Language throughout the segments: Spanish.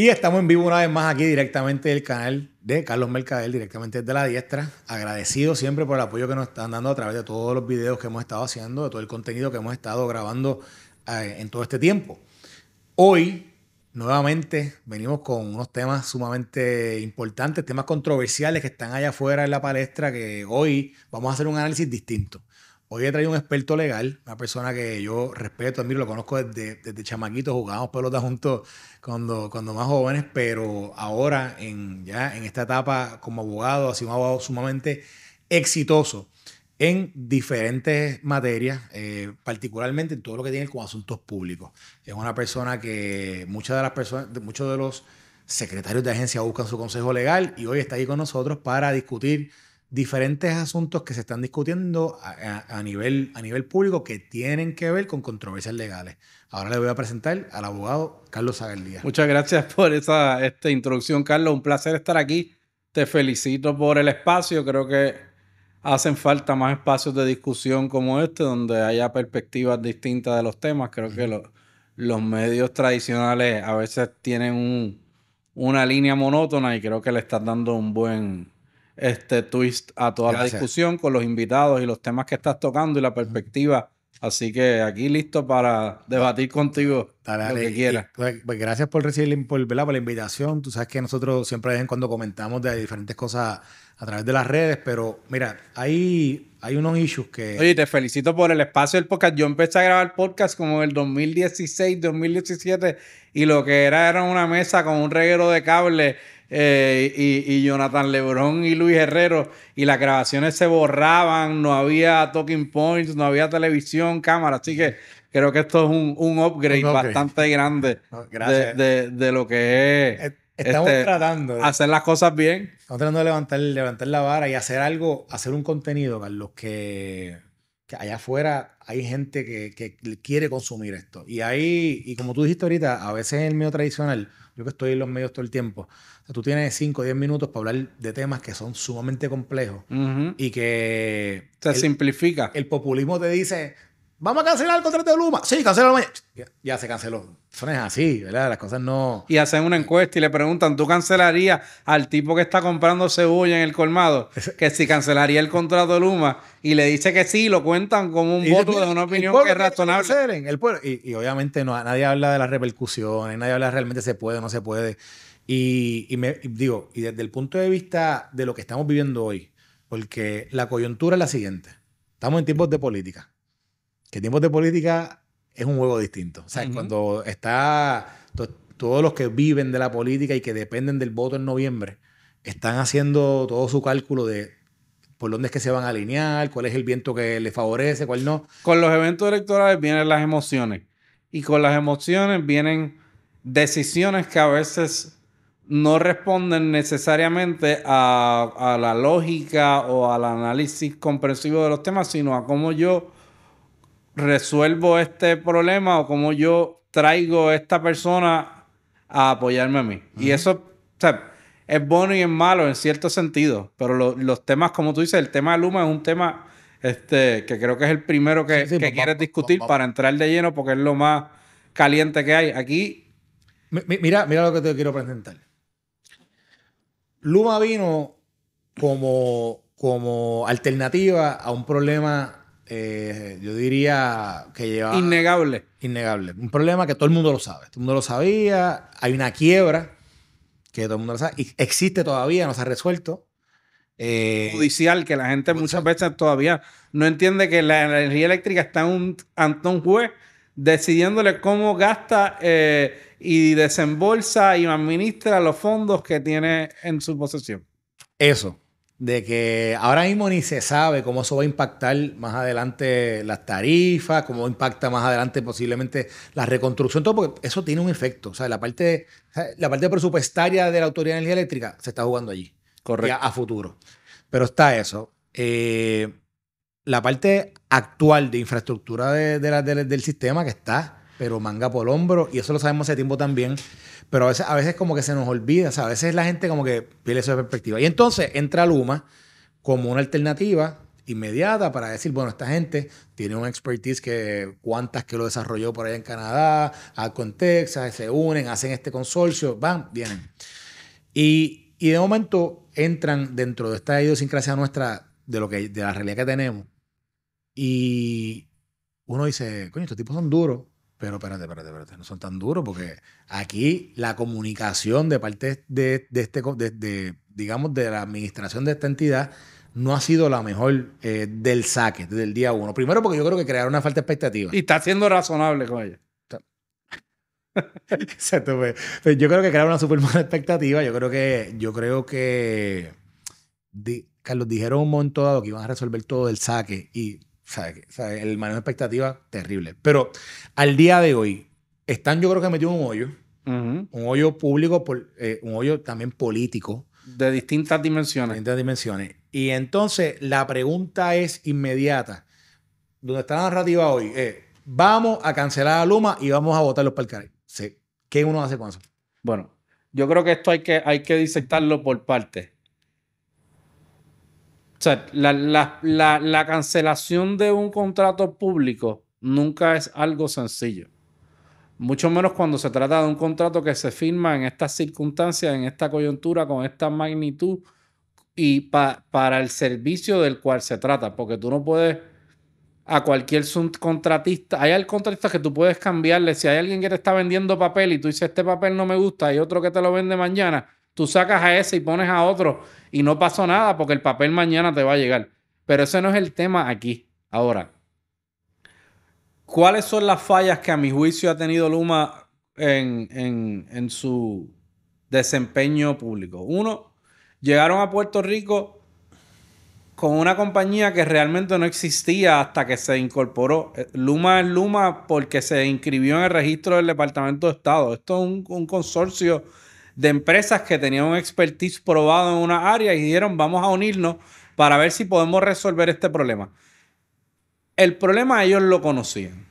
Y estamos en vivo una vez más aquí directamente del canal de Carlos Mercader, directamente desde la diestra. Agradecido siempre por el apoyo que nos están dando a través de todos los videos que hemos estado haciendo, de todo el contenido que hemos estado grabando eh, en todo este tiempo. Hoy, nuevamente, venimos con unos temas sumamente importantes, temas controversiales que están allá afuera en la palestra, que hoy vamos a hacer un análisis distinto. Hoy he traído un experto legal, una persona que yo respeto, admiro, lo conozco desde, desde chamaquito, jugábamos pelota juntos cuando, cuando más jóvenes, pero ahora en, ya en esta etapa como abogado, ha sido un abogado sumamente exitoso en diferentes materias, eh, particularmente en todo lo que tiene con asuntos públicos. Es una persona que muchas de las personas, muchos de los secretarios de agencia buscan su consejo legal y hoy está ahí con nosotros para discutir diferentes asuntos que se están discutiendo a, nivel, a nivel público que tienen que ver con controversias legales. Ahora le voy a presentar al abogado Carlos Zagaldía. Muchas gracias por esa esta introducción, Carlos. Un placer estar aquí. Te felicito por el espacio. Creo que hacen falta más espacios de discusión como este, donde haya perspectivas distintas de los temas. Creo que los medios tradicionales a veces tienen una línea monótona y creo que le están dando un buen este twist a toda la discusión con los invitados y los temas que estás tocando y la perspectiva. Así que aquí listo para debatir contigo lo que quieras. Pues, pues, gracias por recibir por, la invitación. Tú sabes que nosotros siempre de vez en cuando comentamos de diferentes cosas a través de las redes, pero mira, hay, hay unos issues que... Oye, te felicito por el espacio del podcast. Yo empecé a grabar podcast como en el 2016, 2017 y lo que era era una mesa con un reguero de cables eh, y, Jonathan Lebron y Luis Herrero, y las grabaciones se borraban, no había talking points, no había televisión, cámara, así que creo que esto es un, un, upgrade, bastante grande de, lo que es. Estamos este, tratando hacer las cosas bien. Estamos tratando de levantar, levantar la vara y hacer algo, hacer un contenido, Carlos, que, que allá afuera hay gente que, quiere consumir esto. Y ahí, y como tú dijiste ahorita, a veces en el medio tradicional, yo que estoy en los medios todo el tiempo, tú tienes 5 o 10 minutos para hablar de temas que son sumamente complejos y que... Se simplifica. El populismo te dice, ¿Vamos a cancelar el contrato de Luma? Sí, cancelalo Ya, se canceló. Son es así, ¿verdad? Las cosas no. Y hacen una encuesta y le preguntan: ¿tú cancelarías al tipo que está comprando cebolla en el colmado? Que si cancelaría el contrato de Luma y le dice que sí, lo cuentan como un voto de una opinión que es razonable. el pueblo. Y, obviamente no, nadie habla de las repercusiones, nadie habla de realmente se puede o no se puede. Y, me, digo, y desde el punto de vista de lo que estamos viviendo hoy, porque la coyuntura es la siguiente: estamos en tiempos de política que tiempos de política es un juego distinto. O sea, cuando está todos los que viven de la política y que dependen del voto en noviembre, están haciendo todo su cálculo de por dónde es que se van a alinear, cuál es el viento que les favorece, cuál no. Con los eventos electorales vienen las emociones y con las emociones vienen decisiones que a veces no responden necesariamente a la lógica o al análisis comprensivo de los temas, sino a cómo yo resuelvo este problema o cómo yo traigo a esta persona a apoyarme a mí. Y eso, es bueno y es malo en cierto sentido, pero los temas, como tú dices, el tema de Luma es un tema este, que creo que es el primero que, quieres discutir para entrar de lleno porque es lo más caliente que hay. Aquí... mira, mira lo que te quiero presentar. Luma vino como, como alternativa a un problema eh, yo diría que lleva... Innegable. Innegable. Un problema que todo el mundo lo sabe. Todo el mundo lo sabía. Hay una quiebra que todo el mundo lo sabe. Y existe todavía, no se ha resuelto. Eh, judicial, que la gente muchas veces todavía no entiende que la energía eléctrica está un, antón un juez decidiéndole cómo gasta eh, y desembolsa y administra los fondos que tiene en su posesión. Eso de que ahora mismo ni se sabe cómo eso va a impactar más adelante las tarifas, cómo impacta más adelante posiblemente la reconstrucción, todo, porque eso tiene un efecto. O sea, la parte, la parte presupuestaria de la Autoridad de Energía Eléctrica se está jugando allí. A, futuro. Pero está eso. Eh, la parte actual de infraestructura de, del sistema que está, pero manga por el hombro, y eso lo sabemos hace tiempo también. Pero a veces, como que se nos olvida, o sea, a veces la gente como que pierde su perspectiva. Y entonces entra Luma como una alternativa inmediata para decir, bueno, esta gente tiene un expertise que cuántas que lo desarrolló por allá en Canadá, en Texas, se unen, hacen este consorcio, van, vienen. Y, y de momento entran dentro de esta idiosincrasia nuestra, de, lo que, de la realidad que tenemos. Y uno dice, coño, estos tipos son duros, pero espérate, espérate, espérate, no son tan duros porque aquí la comunicación de parte de, este, digamos, de la administración de esta entidad no ha sido la mejor eh, del saque, desde el día uno. Primero porque yo creo que crearon una falta de expectativa. Y está siendo razonable con ella. Exacto, pues. Pues Yo creo que crearon una super expectativa. Yo creo que, yo creo que Carlos dijeron un momento dado que iban a resolver todo el saque y el manejo de expectativas, terrible. Pero al día de hoy, están yo creo que metido un hoyo. Un hoyo público, eh, un hoyo también político. De distintas dimensiones. De distintas dimensiones. Y entonces la pregunta es inmediata. Donde está la narrativa hoy? Eh, vamos a cancelar a Luma y vamos a votar los palcares. ¿Qué uno hace con eso? Bueno, yo creo que esto hay que, hay que disectarlo por partes. O sea, la, cancelación de un contrato público nunca es algo sencillo. Mucho menos cuando se trata de un contrato que se firma en estas circunstancias, en esta coyuntura, con esta magnitud y para el servicio del cual se trata. Porque tú no puedes a cualquier contratista, Hay al contratista que tú puedes cambiarle. Si hay alguien que te está vendiendo papel y tú dices, este papel no me gusta, hay otro que te lo vende mañana Tú sacas a ese y pones a otro y no pasó nada porque el papel mañana te va a llegar. Pero ese no es el tema aquí. Ahora, ¿cuáles son las fallas que a mi juicio ha tenido Luma en, su desempeño público? Uno, llegaron a Puerto Rico con una compañía que realmente no existía hasta que se incorporó. Eh, Luma es Luma porque se inscribió en el registro del Departamento de Estado. Esto es un consorcio de empresas que tenían un expertise probado en una área y dijeron, vamos a unirnos para ver si podemos resolver este problema. El problema ellos lo conocían.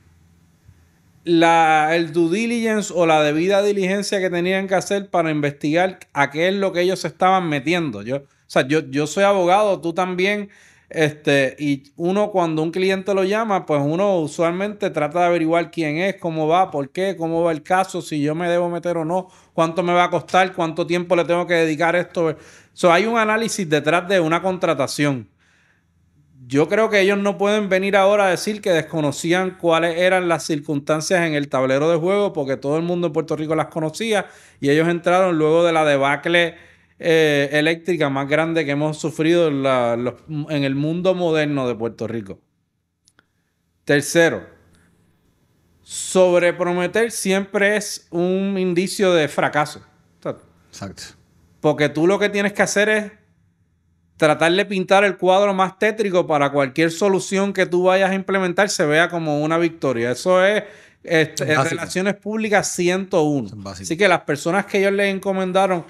el due diligence o la debida diligencia que tenían que hacer para investigar a qué es lo que ellos estaban metiendo. Yo, o sea, yo, yo soy abogado, tú también este, y uno cuando un cliente lo llama, pues uno usualmente trata de averiguar quién es, cómo va, por qué, cómo va el caso, si yo me debo meter o no, cuánto me va a costar, cuánto tiempo le tengo que dedicar a esto. So, hay un análisis detrás de una contratación. Yo creo que ellos no pueden venir ahora a decir que desconocían cuáles eran las circunstancias en el tablero de juego porque todo el mundo en Puerto Rico las conocía y ellos entraron luego de la debacle eh, eléctrica más grande que hemos sufrido en, el mundo moderno de Puerto Rico. Tercero, sobreprometer siempre es un indicio de fracaso. Exacto. Porque tú lo que tienes que hacer es tratar de pintar el cuadro más tétrico para cualquier solución que tú vayas a implementar se vea como una victoria. Eso es, en este, Relaciones Públicas 101. Así que las personas que ellos les encomendaron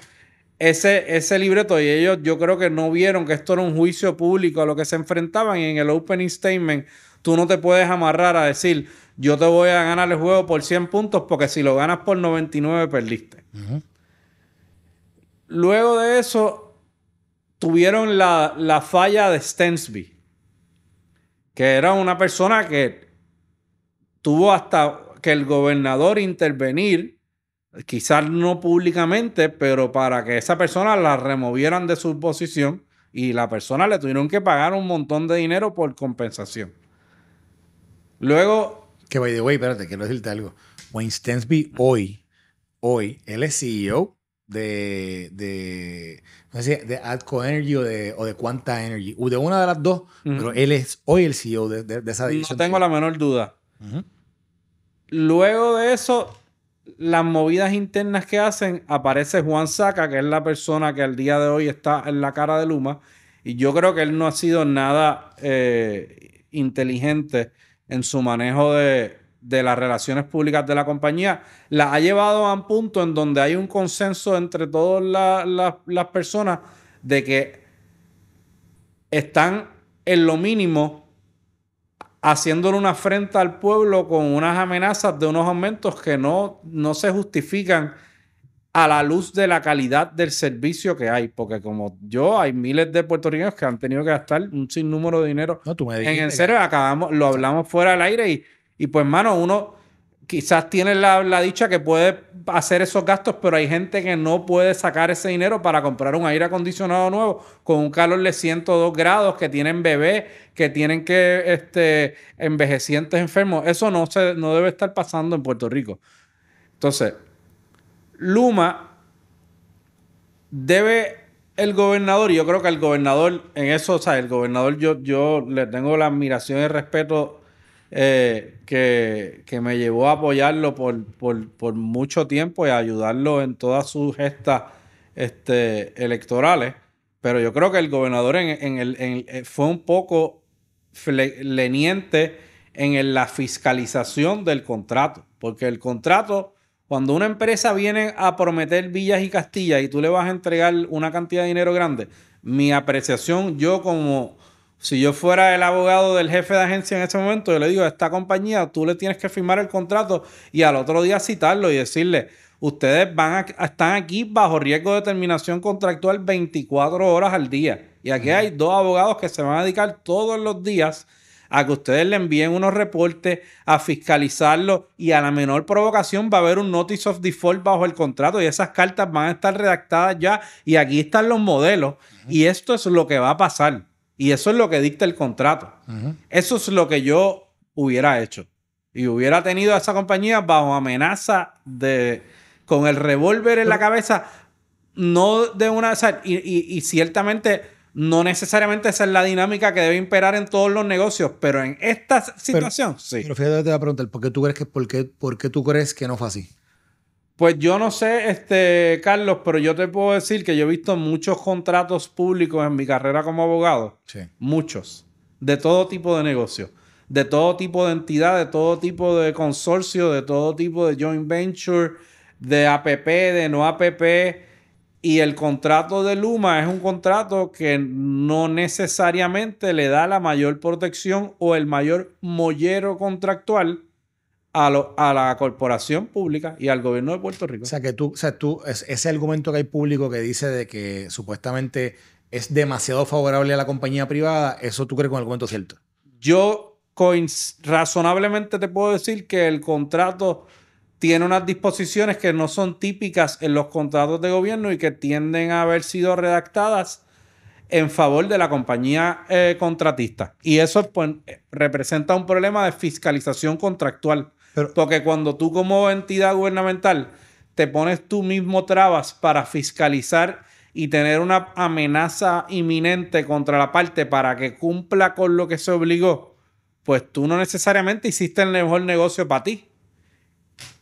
ese, libreto y ellos yo creo que no vieron que esto era un juicio público a lo que se enfrentaban y en el opening statement tú no te puedes amarrar a decir yo te voy a ganar el juego por 100 puntos porque si lo ganas por 99 perdiste. Luego de eso tuvieron la, la falla de Stensby, que era una persona que tuvo hasta que el gobernador intervenir quizás no públicamente, pero para que esa persona la removieran de su posición y la persona le tuvieron que pagar un montón de dinero por compensación. Luego... Que, by the way, espérate, quiero decirte algo. Wayne Stensby hoy, hoy, él es CEO de, de, no sé, si de Adco Energy o de, o Quanta Energy, o de una de las dos, pero él es hoy el CEO de, esa división. No tengo la menor duda. Luego de eso, las movidas internas que hacen, aparece Juan Saca, que es la persona que al día de hoy está en la cara de Luma, y yo creo que él no ha sido nada eh, inteligente en su manejo de, las relaciones públicas de la compañía, la ha llevado a un punto en donde hay un consenso entre todas las personas de que están en lo mínimo haciéndole una afrenta al pueblo con unas amenazas de unos aumentos que no, no se justifican a la luz de la calidad del servicio que hay, porque como yo, hay miles de puertorriqueños que han tenido que gastar un sinnúmero de dinero en el serio, acabamos, lo hablamos fuera del aire y, y pues, mano, uno quizás tiene la, dicha que puede hacer esos gastos, pero hay gente que no puede sacar ese dinero para comprar un aire acondicionado nuevo con un calor de 102 grados, que tienen bebés, que tienen que este, envejecientes enfermos. Eso no, se, no debe estar pasando en Puerto Rico. Entonces, Luma debe el gobernador, yo creo que el gobernador, en eso, o sea, el gobernador yo, yo le tengo la admiración y el respeto eh, que, me llevó a apoyarlo por, mucho tiempo y a ayudarlo en todas sus gestas este, electorales. Pero yo creo que el gobernador eh, fue un poco leniente en la fiscalización del contrato, porque el contrato... Cuando una empresa viene a prometer villas y castillas y tú le vas a entregar una cantidad de dinero grande, mi apreciación, yo como si yo fuera el abogado del jefe de agencia en ese momento, yo le digo a esta compañía, tú le tienes que firmar el contrato y al otro día citarlo y decirle, ustedes van a, están aquí bajo riesgo de terminación contractual 24 horas al día. Y aquí hay dos abogados que se van a dedicar todos los días a que ustedes le envíen unos reportes, a fiscalizarlo y a la menor provocación va a haber un notice of default bajo el contrato y esas cartas van a estar redactadas ya y aquí están los modelos y esto es lo que va a pasar. Y eso es lo que dicta el contrato. Eso es lo que yo hubiera hecho. Y hubiera tenido a esa compañía bajo amenaza de... con el revólver en la cabeza. No de una... y, ciertamente no necesariamente esa es la dinámica que debe imperar en todos los negocios, pero en esta situación sí. Pero fíjate, te voy a preguntar, ¿por qué tú crees que, por qué, por qué tú crees que no fue así? Pues yo no sé, este, Carlos, pero yo te puedo decir que yo he visto muchos contratos públicos en mi carrera como abogado. Muchos. De todo tipo de negocio. De todo tipo de entidad, de todo tipo de consorcio, de todo tipo de joint venture, de APP, de no APP. Y el contrato de Luma es un contrato que no necesariamente le da la mayor protección o el mayor mollero contractual a, la corporación pública y al gobierno de Puerto Rico. O sea, que tú, o sea, tú, ese argumento que hay público que dice de que supuestamente es demasiado favorable a la compañía privada, ¿eso tú crees con el argumento cierto? Yo razonablemente te puedo decir que el contrato tiene unas disposiciones que no son típicas en los contratos de gobierno y que tienden a haber sido redactadas en favor de la compañía eh, contratista. Y eso pues, representa un problema de fiscalización contractual porque cuando tú como entidad gubernamental te pones tú mismo trabas para fiscalizar y tener una amenaza inminente contra la parte para que cumpla con lo que se obligó, pues tú no necesariamente hiciste el mejor negocio para ti.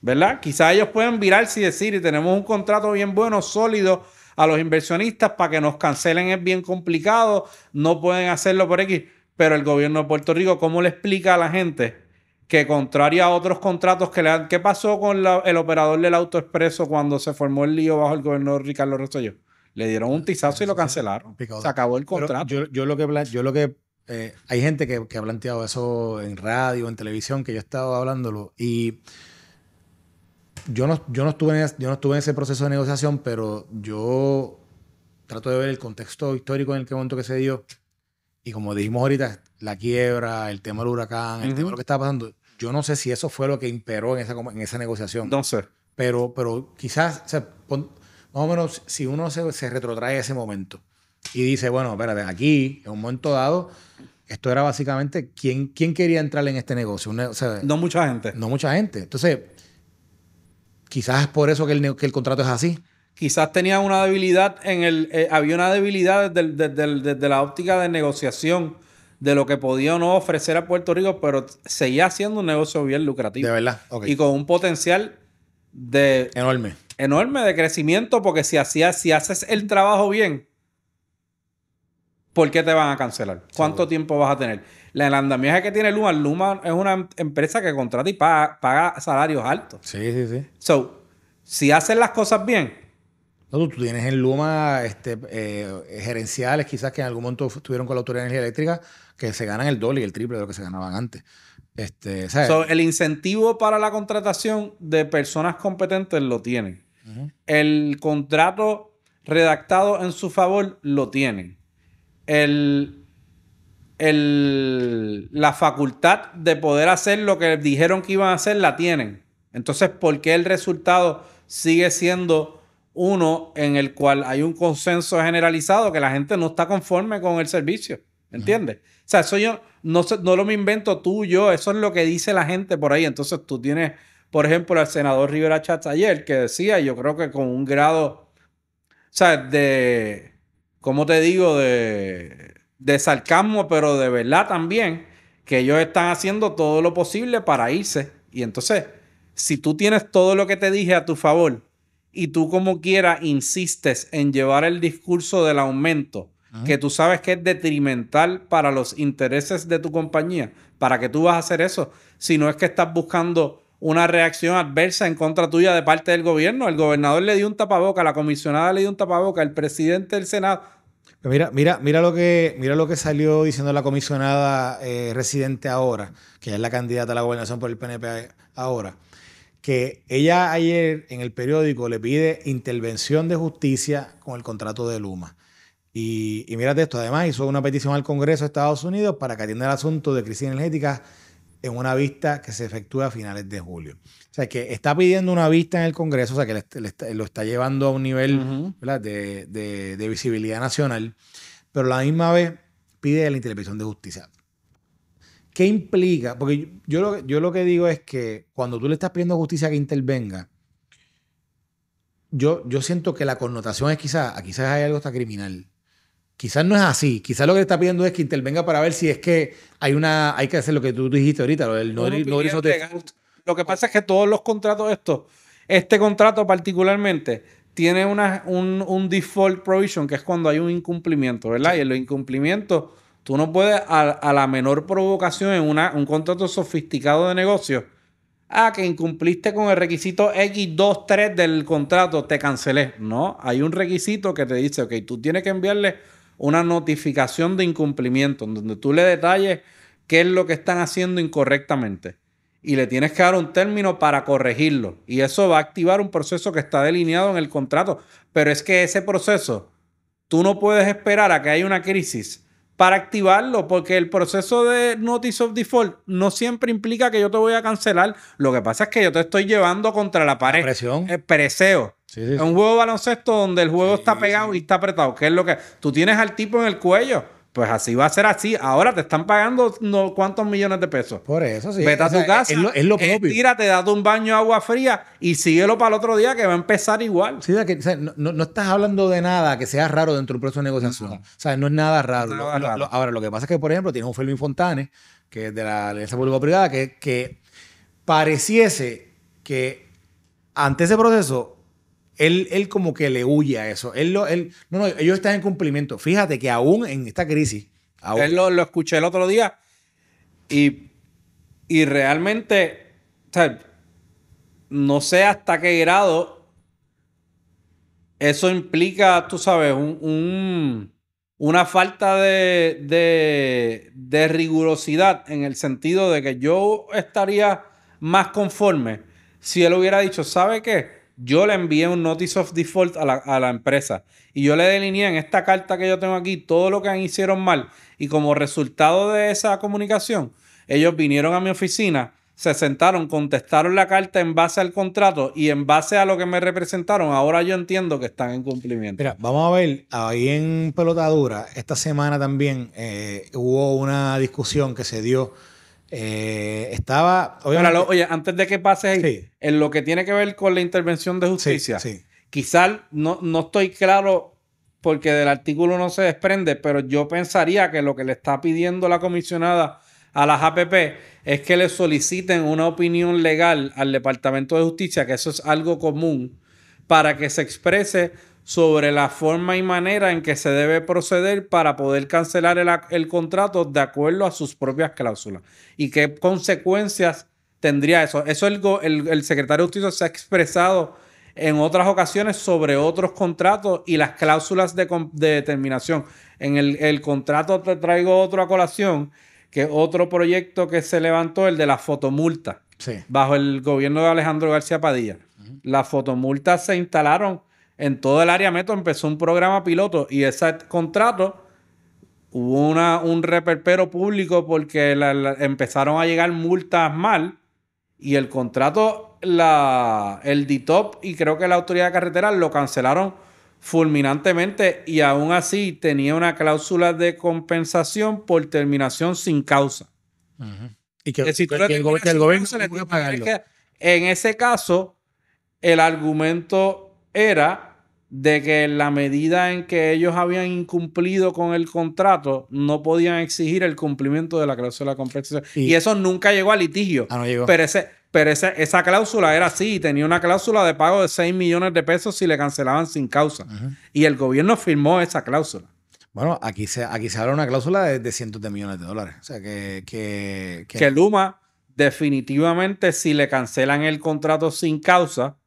¿Verdad? Quizás ellos pueden virarse y decir, y tenemos un contrato bien bueno, sólido a los inversionistas para que nos cancelen es bien complicado, no pueden hacerlo por X, pero el gobierno de Puerto Rico, ¿cómo le explica a la gente? que contrario a otros contratos que le han... ¿Qué pasó con el operador del auto expreso cuando se formó el lío bajo el gobernador Ricardo Rosselló? Le dieron un tizazo y lo cancelaron. Se acabó el contrato. Yo, lo que... Yo lo que eh, hay gente que, ha planteado eso en radio, en televisión, que yo he estado hablándolo y... Yo no, yo, no estuve en, yo no estuve en ese proceso de negociación, pero yo trato de ver el contexto histórico en el que momento que se dio. Y como dijimos ahorita, la quiebra, el tema del huracán, el tema lo que estaba pasando yo no sé si eso fue lo que imperó en esa, en esa negociación. No sé. Pero, pero quizás, más o menos, si uno se, retrotrae a ese momento y dice, bueno, espérate, aquí, en un momento dado, esto era básicamente quién, quién quería entrar en este negocio. no mucha gente. No mucha gente. Entonces, quizás es por eso que el, contrato es así. Quizás tenía una debilidad en el. Eh, había una debilidad desde, la óptica de negociación de lo que podía o no ofrecer a Puerto Rico, pero seguía siendo un negocio bien lucrativo. De verdad, Y con un potencial de... Enorme. Enorme de crecimiento, porque si, hacía, si haces el trabajo bien, ¿por qué te van a cancelar? ¿Cuánto tiempo vas a tener? La, que tiene Luma, Luma es una empresa que contrata y paga, salarios altos. Sí, sí, sí. So, si haces las cosas bien, no, tú tienes en Luma este, eh, gerenciales quizás que en algún momento estuvieron con la Autoridad de Energía Eléctrica que se ganan el doble y el triple de lo que se ganaban antes. Este, el incentivo para la contratación de personas competentes lo tienen. El contrato redactado en su favor lo tienen. El, la facultad de poder hacer lo que dijeron que iban a hacer la tienen. Entonces, ¿por qué el resultado sigue siendo uno en el cual hay un consenso generalizado que la gente no está conforme con el servicio. ¿Entiendes? O sea, eso yo no, no lo me invento tú, yo, eso es lo que dice la gente por ahí. Entonces tú tienes, por ejemplo, al senador Rivera Chatz ayer que decía, yo creo que con un grado, o sea, de, ¿cómo te digo? De, de sarcasmo, pero de verdad también, que ellos están haciendo todo lo posible para irse. Y entonces, si tú tienes todo lo que te dije a tu favor, y tú como quiera insistes en llevar el discurso del aumento, que tú sabes que es detrimental para los intereses de tu compañía, ¿para qué tú vas a hacer eso? Si no es que estás buscando una reacción adversa en contra tuya de parte del gobierno. El gobernador le dio un tapaboca, la comisionada le dio un tapaboca, el presidente del Senado. Mira, mira, mira lo que, mira lo que salió diciendo la comisionada eh, residente ahora, que es la candidata a la gobernación por el PNP ahora que ella ayer en el periódico le pide intervención de justicia con el contrato de Luma. Y, y mírate esto, además hizo una petición al Congreso de Estados Unidos para que atienda el asunto de crisis energética en una vista que se efectúa a finales de julio. O sea, que está pidiendo una vista en el Congreso, o sea, que lo está llevando a un nivel de, visibilidad nacional, pero a la misma vez pide la intervención de justicia. ¿Qué implica? Porque yo lo, yo lo que digo es que cuando tú le estás pidiendo justicia que intervenga, yo, yo siento que la connotación es quizás, ah, quizás hay algo hasta criminal. Quizás no es así. Quizás lo que le está pidiendo es que intervenga para ver si es que hay una hay que hacer lo que tú, dijiste ahorita, lo del no, Lo que pasa es que todos los contratos estos, este contrato particularmente, tiene una, un, default provision, que es cuando hay un incumplimiento, ¿verdad? Y en los incumplimientos Tú no puedes a, la menor provocación en un contrato sofisticado de negocio. Ah, que incumpliste con el requisito X23 del contrato, te cancelé. No, hay un requisito que te dice, ok, tú tienes que enviarle una notificación de incumplimiento donde tú le detalles qué es lo que están haciendo incorrectamente. Y le tienes que dar un término para corregirlo. Y eso va a activar un proceso que está delineado en el contrato. Pero es que ese proceso, tú no puedes esperar a que haya una crisis para activarlo, porque el proceso de Notice of Default no siempre implica que yo te voy a cancelar. Lo que pasa es que yo te estoy llevando contra la pared. presión. Eh, es un juego de baloncesto donde el juego está pegado y está apretado, ¿Qué es lo que... Tú tienes al tipo en el cuello pues así va a ser así. Ahora te están pagando no, cuántos millones de pesos. Por eso sí. Vete a tu casa, es lo, es eh, tírate, date un baño de agua fría y síguelo para el otro día que va a empezar igual. Sí, que, no, estás hablando de nada que sea raro dentro del proceso de negociación. O sea, no es nada raro. ahora, lo que pasa es que, por ejemplo, tienes un Felvin Fontanes, que es de la Alianza Pública privada que, que pareciese que ante ese proceso él, como que le huye a eso. Él lo, él, no, no, ellos están en cumplimiento. Fíjate que aún en esta crisis. él lo, escuché el otro día y, y realmente, no sé hasta qué grado eso implica, tú sabes, un, una falta de, de, de, rigurosidad en el sentido de que yo estaría más conforme si él hubiera dicho, ¿sabe qué? yo le envié un notice of default a la, a la, empresa y yo le delineé en esta carta que yo tengo aquí todo lo que han hicieron mal y como resultado de esa comunicación, ellos vinieron a mi oficina, se sentaron, contestaron la carta en base al contrato y en base a lo que me representaron, ahora yo entiendo que están en cumplimiento. Mira, vamos a ver, ahí en Pelotadura, esta semana también eh, hubo una discusión que se dio eh, estaba. antes de que pase en lo que tiene que ver con la intervención de justicia, quizás no, no estoy claro porque del artículo no se desprende, pero yo pensaría que lo que le está pidiendo la comisionada a las APP es que le soliciten una opinión legal al Departamento de Justicia, que eso es algo común, para que se exprese sobre la forma y manera en que se debe proceder para poder cancelar el, contrato de acuerdo a sus propias cláusulas y qué consecuencias tendría eso. Eso el, el, secretario de Justicia se ha expresado en otras ocasiones sobre otros contratos y las cláusulas de, determinación. En el, contrato te traigo otro a colación, que otro proyecto que se levantó, el de la fotomulta, bajo el gobierno de Alejandro García Padilla. Las fotomultas se instalaron en todo el área meto empezó un programa piloto y ese contrato hubo una, un reperpero público porque empezaron a llegar multas mal y el contrato, la, el DITOP y creo que la autoridad carretera lo cancelaron fulminantemente y aún así tenía una cláusula de compensación por terminación sin causa. Y que, el, gobierno se le puede en ese caso, el argumento era de que en la medida en que ellos habían incumplido con el contrato, no podían exigir el cumplimiento de la cláusula de compensación. Y, eso nunca llegó a litigio. Ah, pero, ese, pero esa cláusula era así, tenía una cláusula de pago de 6 millones de pesos si le cancelaban sin causa. Y el gobierno firmó esa cláusula. Bueno, aquí se, aquí se habla una cláusula de, cientos de millones de dólares. O sea, Que, que... que Luma definitivamente si le cancelan el contrato sin causa,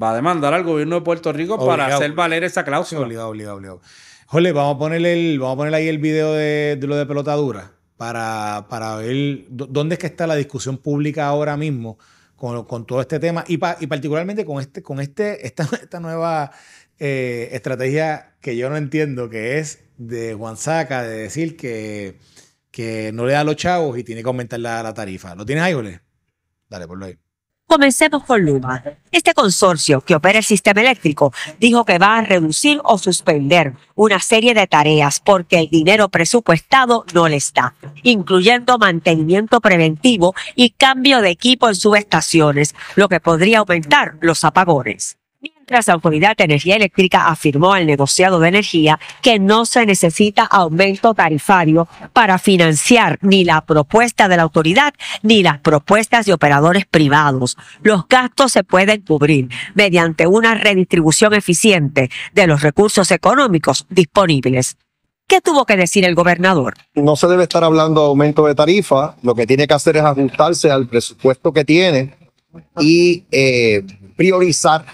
va a demandar al gobierno de Puerto Rico para hacer valer esa cláusula. Obligado, obligado, obligado. Jole, vamos a el, vamos a poner ahí el video de, lo de pelotadura para, ver dónde es que está la discusión pública ahora mismo con, todo este tema y, y, particularmente con este, con este, esta, esta nueva eh, estrategia que yo no entiendo, que es de Juan Saca, de decir que, que no le da los chavos y tiene que aumentar la, tarifa. ¿Lo tienes ahí, Jole? Dale, ponlo ahí. Comencemos con Luma. Este consorcio que opera el sistema eléctrico dijo que va a reducir o suspender una serie de tareas porque el dinero presupuestado no le está, incluyendo mantenimiento preventivo y cambio de equipo en subestaciones, lo que podría aumentar los apagones mientras la Autoridad de Energía Eléctrica afirmó al negociado de energía que no se necesita aumento tarifario para financiar ni la propuesta de la autoridad ni las propuestas de operadores privados. Los gastos se pueden cubrir mediante una redistribución eficiente de los recursos económicos disponibles. ¿Qué tuvo que decir el gobernador? No se debe estar hablando de aumento de tarifa, lo que tiene que hacer es ajustarse al presupuesto que tiene y eh, priorizar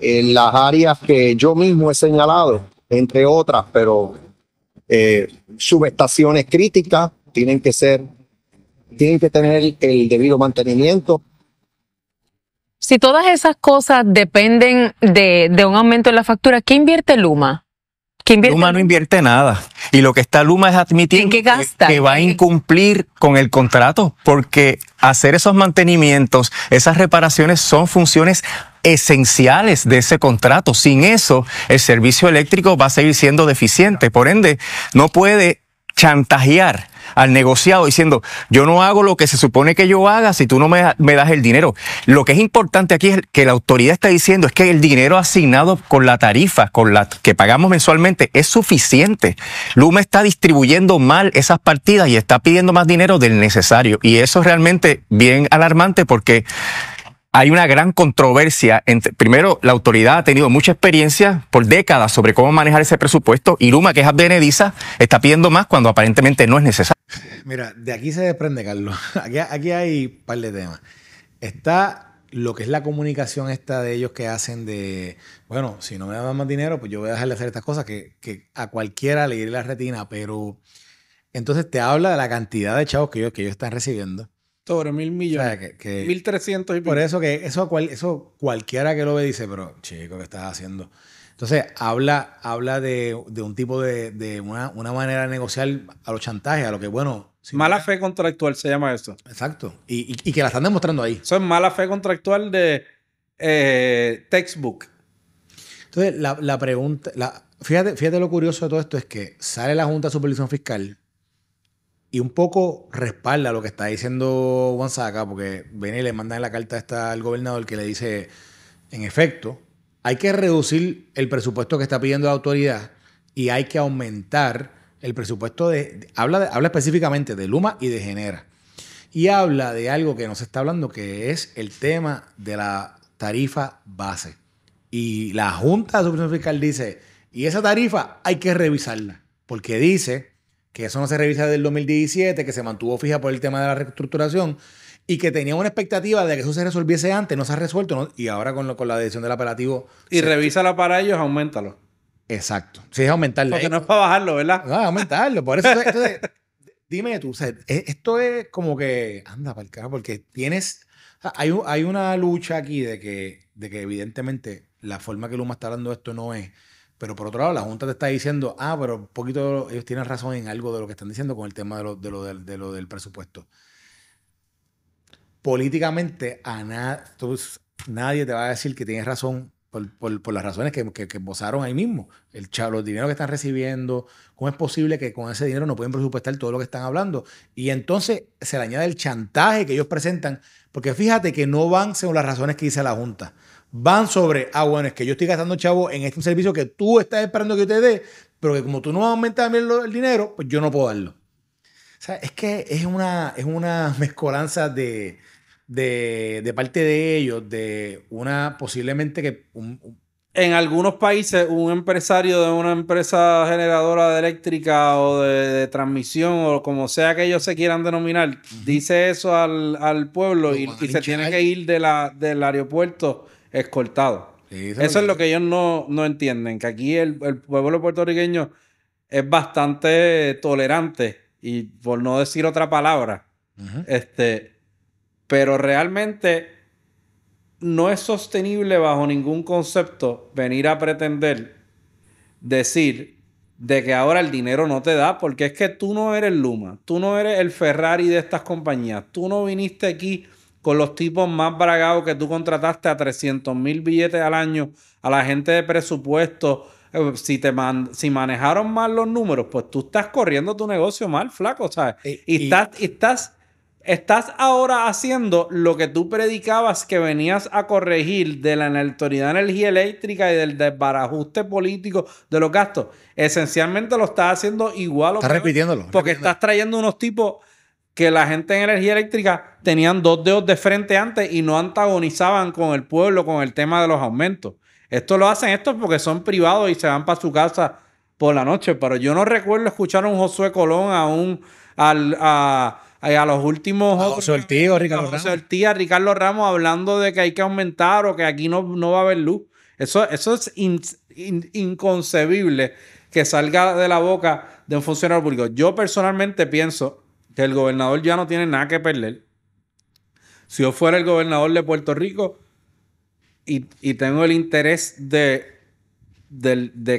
en las áreas que yo mismo he señalado, entre otras, pero eh, subestaciones críticas tienen que ser, tienen que tener el debido mantenimiento. Si todas esas cosas dependen de, de un aumento en la factura, ¿qué invierte Luma? Luma no invierte nada. Y lo que está Luma es admitir que va a incumplir con el contrato, porque hacer esos mantenimientos, esas reparaciones son funciones esenciales de ese contrato. Sin eso, el servicio eléctrico va a seguir siendo deficiente. Por ende, no puede chantajear al negociado diciendo, yo no hago lo que se supone que yo haga si tú no me, das el dinero. Lo que es importante aquí es que la autoridad está diciendo es que el dinero asignado con la tarifa, con la que pagamos mensualmente, es suficiente. Luma está distribuyendo mal esas partidas y está pidiendo más dinero del necesario. Y eso es realmente bien alarmante porque hay una gran controversia. Entre, primero, la autoridad ha tenido mucha experiencia por décadas sobre cómo manejar ese presupuesto y Luma, que es abdenediza, está pidiendo más cuando aparentemente no es necesario. Mira, de aquí se desprende, Carlos. Aquí, hay un par de temas. Está lo que es la comunicación esta de ellos que hacen de, bueno, si no me dan más dinero, pues yo voy a dejar de hacer estas cosas que, a cualquiera le iré la retina, pero entonces te habla de la cantidad de chavos que ellos, que están recibiendo. Sobre mil millones. y Por eso que eso, cual, eso cualquiera que lo ve dice, pero chico, ¿qué estás haciendo? Entonces, habla, habla de, un tipo de, una, manera de negociar a los chantajes, a lo que, bueno... mala fe contractual se llama eso. Exacto. Y, y, que la están demostrando ahí. Eso es mala fe contractual de eh, textbook. Entonces, la, pregunta... fíjate, lo curioso de todo esto es que sale la Junta de Supervisión Fiscal y un poco respalda lo que está diciendo Saca, porque viene y le mandan la carta esta al gobernador que le dice, en efecto, hay que reducir el presupuesto que está pidiendo la autoridad y hay que aumentar el presupuesto de, habla, habla específicamente de Luma y de Genera. Y habla de algo que no se está hablando, que es el tema de la tarifa base. Y la Junta de Supervisión Fiscal dice, y esa tarifa hay que revisarla, porque dice que eso no se revisa desde el 2017, que se mantuvo fija por el tema de la reestructuración y que tenía una expectativa de que eso se resolviese antes, no se ha resuelto, y ahora con, con la decisión del apelativo... Y se... para ellos, aumentalo. Exacto. Sí, es aumentarlo. Porque no es para bajarlo, ¿verdad? No, es aumentarlo. Por eso, entonces, dime tú, e, esto es como que, anda para el carro porque tienes, hay, una lucha aquí de que, de que evidentemente la forma que Luma está hablando esto no es, pero por otro lado la Junta te está diciendo, ah, pero poquito ellos tienen razón en algo de lo que están diciendo con el tema de lo, de lo del presupuesto políticamente a nadie te va a decir que tienes razón por, las razones que, que, ahí mismo. El chavo, los dinero que están recibiendo, ¿cómo es posible que con ese dinero no pueden presupuestar todo lo que están hablando? Y entonces se le añade el chantaje que ellos presentan, porque fíjate que no van según las razones que dice la Junta. Van sobre, ah, bueno, es que yo estoy gastando chavo en este servicio que tú estás esperando que yo te dé, pero que como tú no vas a aumentar el dinero, pues yo no puedo darlo. O sea, es que es una, una mezcolanza de, parte de ellos, de una posiblemente que... en algunos países un empresario de una empresa generadora de eléctrica o de, transmisión o como sea que ellos se quieran denominar, dice eso al, pueblo y, se tiene que ir de del aeropuerto escoltado. eso, es lo que ellos no, entienden, que aquí el, el pueblo puertorriqueño es bastante tolerante y por no decir otra palabra. Este, pero realmente no es sostenible bajo ningún concepto venir a pretender decir de que ahora el dinero no te da, porque es que tú no eres Luma, tú no eres el Ferrari de estas compañías, tú no viniste aquí con los tipos más bragados que tú contrataste a 300 mil billetes al año, a la gente de presupuesto, eh, si man, manejaron mal los números, pues tú estás corriendo tu negocio mal, flaco, ¿sabes? Eh, y, estás, estás, estás ahora haciendo lo que tú predicabas que venías a corregir de la autoridad de energía eléctrica y del desbarajuste político de los gastos. Esencialmente lo estás haciendo igual Estás repitiéndolo. Porque estás trayendo unos tipos que la gente en energía eléctrica tenían dos dedos de frente antes y no antagonizaban con el pueblo con el tema de los aumentos. Esto lo hacen estos porque son privados y se van para su casa por la noche. Pero yo no recuerdo escuchar a un Josué Colón, a un. Al, a, los últimos. A José Ricardo Ricardo Ramos hablando de que hay que aumentar o que aquí no, no va a haber luz. Eso, eso es inconcebible que salga de la boca de un funcionario público. Yo personalmente pienso que el gobernador ya no tiene nada que perder. Si yo fuera el gobernador de Puerto Rico, y, tengo el interés de,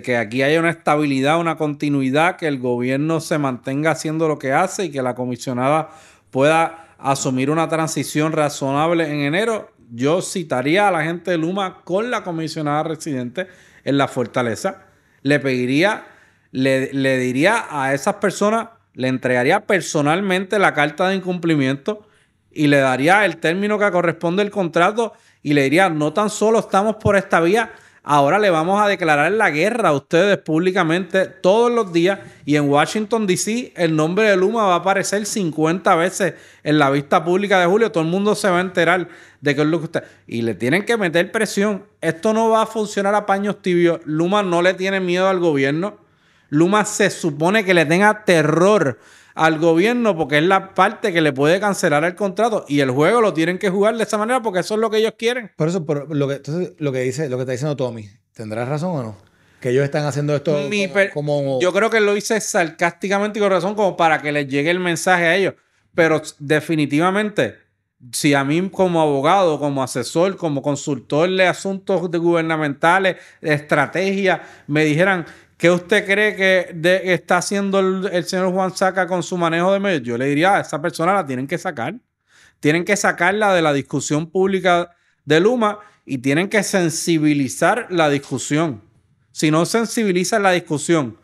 que aquí haya una estabilidad, una continuidad, que el gobierno se mantenga haciendo lo que hace y que la comisionada pueda asumir una transición razonable en enero. Yo citaría a la gente de Luma con la comisionada residente en la fortaleza. Le pediría, le, le diría a esas personas, le entregaría personalmente la carta de incumplimiento y le daría el término que corresponde al contrato y le diría, no tan solo estamos por esta vía, ahora le vamos a declarar la guerra a ustedes públicamente todos los días y en Washington, D.C., el nombre de Luma va a aparecer 50 veces en la vista pública de Julio, todo el mundo se va a enterar de qué es lo que usted... Y le tienen que meter presión, esto no va a funcionar a paños tibios, Luma no le tiene miedo al gobierno, Luma se supone que le tenga terror al gobierno porque es la parte que le puede cancelar el contrato y el juego lo tienen que jugar de esa manera porque eso es lo que ellos quieren. Por eso, por lo que, entonces, lo que dice, lo que está diciendo Tommy, ¿tendrás razón o no? Que ellos están haciendo esto como, como, Yo creo que lo hice sarcásticamente y con razón, como para que les llegue el mensaje a ellos. Pero definitivamente, si a mí como abogado, como asesor, como consultor de asuntos gubernamentales, de estrategia, me dijeran, ¿Qué usted cree que está haciendo el, señor Juan Saca con su manejo de medios? Yo le diría, a esa persona la tienen que sacar. Tienen que sacarla de la discusión pública de Luma y tienen que sensibilizar la discusión. Si no sensibilizan la discusión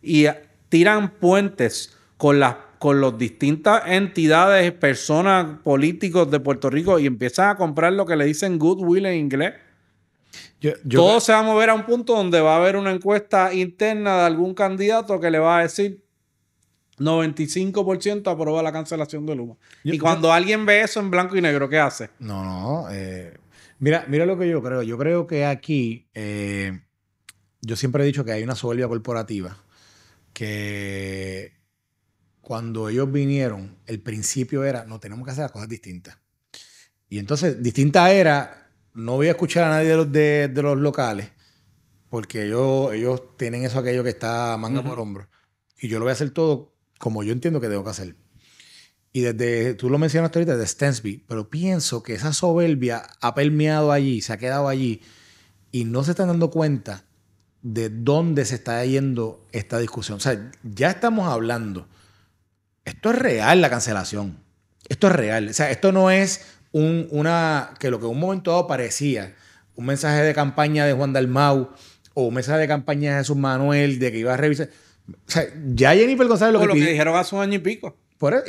y tiran puentes con las con las distintas entidades, personas, políticos de Puerto Rico y empiezan a comprar lo que le dicen goodwill en inglés, todo se va a mover a un punto donde va a haber una encuesta interna de algún candidato que le va a decir 95% aprobó la cancelación de Luma. y cuando alguien ve eso en blanco y negro, ¿qué hace? No, no. Eh, mira, mira lo que yo creo. Yo creo que aquí, eh, yo siempre he dicho que hay una soberbia corporativa que cuando ellos vinieron, el principio era, no, tenemos que hacer las cosas distintas. Y entonces, distinta era no voy a escuchar a nadie de los, de, los locales, porque ellos, ellos tienen eso aquello que está manga por hombro. Y yo lo voy a hacer todo como yo entiendo que tengo que hacer. Y desde, tú lo mencionaste ahorita, de Stensby, pero pienso que esa soberbia ha permeado allí, se ha quedado allí, y no se están dando cuenta de dónde se está yendo esta discusión. O sea, ya estamos hablando. Esto es real, la cancelación. Esto es real. O sea, esto no es un, una, que lo que un momento dado parecía un mensaje de campaña de Juan Dalmau o un mensaje de campaña de Jesús Manuel de que iba a revisar. O sea, ya Jennifer González lo, que, lo que dijeron hace un año y pico. Por eso,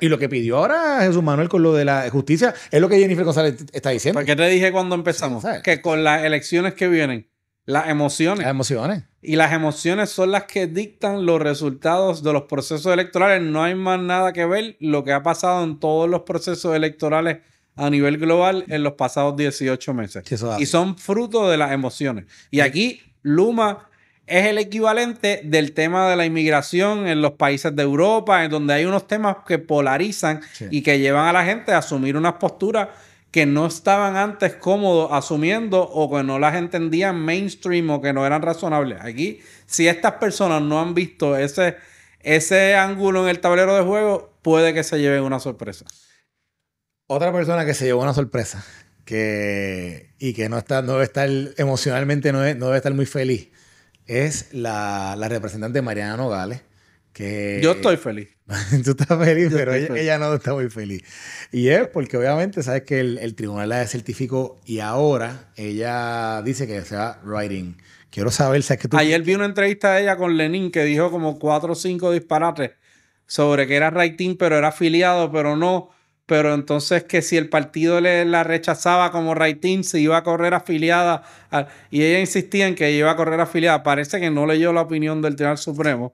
y, lo que pidió ahora Jesús Manuel con lo de la justicia es lo que Jennifer González está diciendo. ¿Por te dije cuando empezamos? Que con las elecciones que vienen, las emociones. Las emociones. Y las emociones son las que dictan los resultados de los procesos electorales. No hay más nada que ver lo que ha pasado en todos los procesos electorales a nivel global en los pasados 18 meses. y son fruto de las emociones. Y aquí Luma es el equivalente del tema de la inmigración en los países de Europa, en donde hay unos temas que polarizan y que llevan a la gente a asumir unas posturas que no estaban antes cómodos asumiendo o que no las entendían mainstream o que no eran razonables. Aquí, si estas personas no han visto ese, ese ángulo en el tablero de juego, puede que se lleven una sorpresa. Otra persona que se llevó una sorpresa que, y que no, está, no debe estar emocionalmente, no debe, estar muy feliz, es la, la representante Mariana Nogales. Que... Yo estoy feliz. Tú estás feliz, pero ella, no está muy feliz. Y es porque obviamente sabes que el, tribunal la certificó y ahora ella dice que se va writing. Quiero saber, ¿sabes que tú... Ayer vi una entrevista de ella con Lenin que dijo como cuatro o cinco disparates sobre que era writing, pero era afiliado, pero no pero entonces que si el partido le, la rechazaba como rating se iba a correr afiliada, y ella insistía en que iba a correr afiliada, parece que no leyó la opinión del Tribunal Supremo,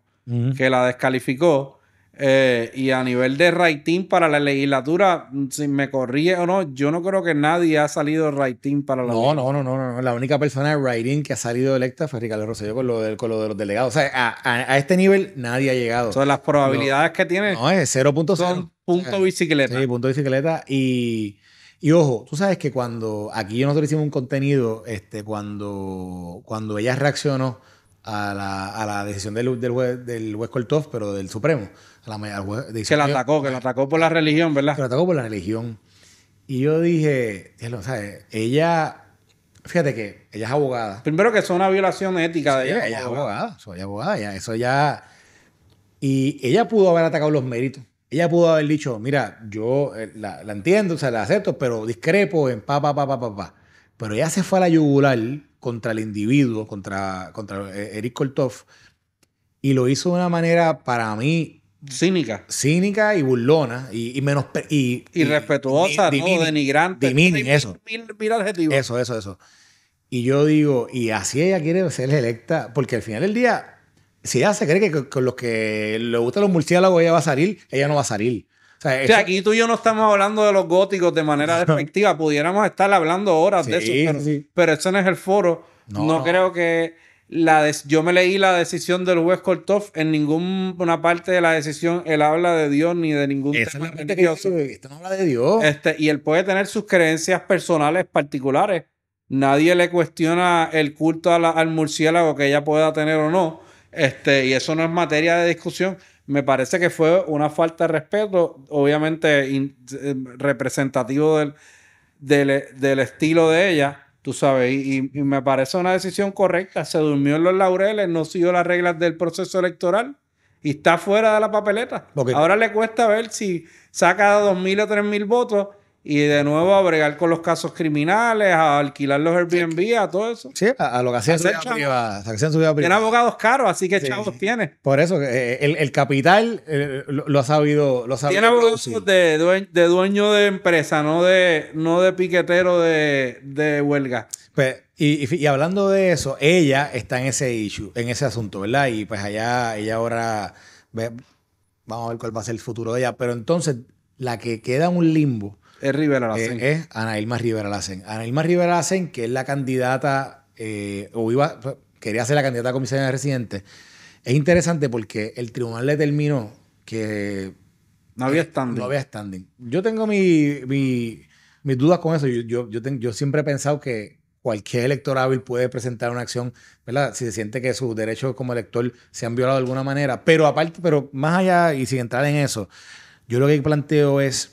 que la descalificó, eh, y a nivel de writing para la legislatura, si me corrige o no, yo no creo que nadie ha salido writing para la no, no, no, no, no. La única persona de writing que ha salido electa fue Ricardo Rosselló con lo, de, con lo de los delegados. O sea, a, a, este nivel nadie ha llegado. O las probabilidades que tiene. No, es Son punto bicicleta. Sí, punto bicicleta. Y, ojo, tú sabes que cuando aquí nosotros hicimos un contenido, este, cuando, cuando ella reaccionó a la, a decisión del, del, juez, del juez pero del Supremo. A la, que la atacó, que la atacó por la religión, ¿verdad? Que la atacó por la religión. Y yo dije, ella Fíjate que ella es abogada. Primero que es una violación ética de ella. Ella es abogada. Soy abogada. eso ya. Y ella pudo haber atacado los méritos. Ella pudo haber dicho, mira, yo eh, la, la entiendo, o sea, la acepto, pero discrepo en pa, pa, pa, pa, pa, pa. Pero ella se fue a la yugular contra el individuo, contra, contra eh, Eric Koltov, y lo hizo de una manera para mí... Cínica. Cínica y burlona y, menos... Y, Irrespetuosa, ¿no? Denigrante. eso. Eso, eso, eso. Y yo digo, y así ella quiere ser electa, porque al final del día, si ella se cree que con los que le gustan los murciélagos ella va a salir, ella no va a salir aquí tú y yo no estamos hablando de los góticos de manera despectiva. Pudiéramos estar hablando horas de eso, pero, eso no es el foro. No, creo que la yo me leí la decisión del juez Kortov. En ninguna parte de la decisión él habla de Dios ni de ningún tema religioso. este de Dios. Este, y él puede tener sus creencias personales particulares. Nadie le cuestiona el culto al murciélago que ella pueda tener o no. Este, y eso no es materia de discusión me parece que fue una falta de respeto, obviamente eh, representativo del, del, estilo de ella, tú sabes, y, me parece una decisión correcta. Se durmió en los laureles, no siguió las reglas del proceso electoral y está fuera de la papeleta. Ahora le cuesta ver si saca dos mil o tres mil votos y de nuevo a bregar con los casos criminales, a alquilar los Airbnb, a todo eso. Sí, a, lo que hacían su Tiene abogados caros, así que chavos tiene. Por eso, eh, el, capital eh, lo, ha sabido. Lo tiene abogados de, dueño, de empresa, no de, no de piquetero de, huelga. Pues, y, hablando de eso, ella está en ese issue, en ese asunto, ¿verdad? Y pues allá, ella ahora. vamos a ver cuál va a ser el futuro de ella. Pero entonces, la que queda en un limbo es Rivera Lacen. Eh, es Rivera Lacen. Ana Rivera Lacen, que es la candidata, eh, o iba, quería ser la candidata a de residente. Es interesante porque el tribunal determinó que. No había standing. No había standing. Yo tengo mi, mis dudas con eso. Yo, yo, yo, yo siempre he pensado que cualquier elector hábil puede presentar una acción, ¿verdad? Si se siente que sus derechos como elector se han violado de alguna manera. Pero aparte, pero más allá y sin entrar en eso, yo lo que planteo es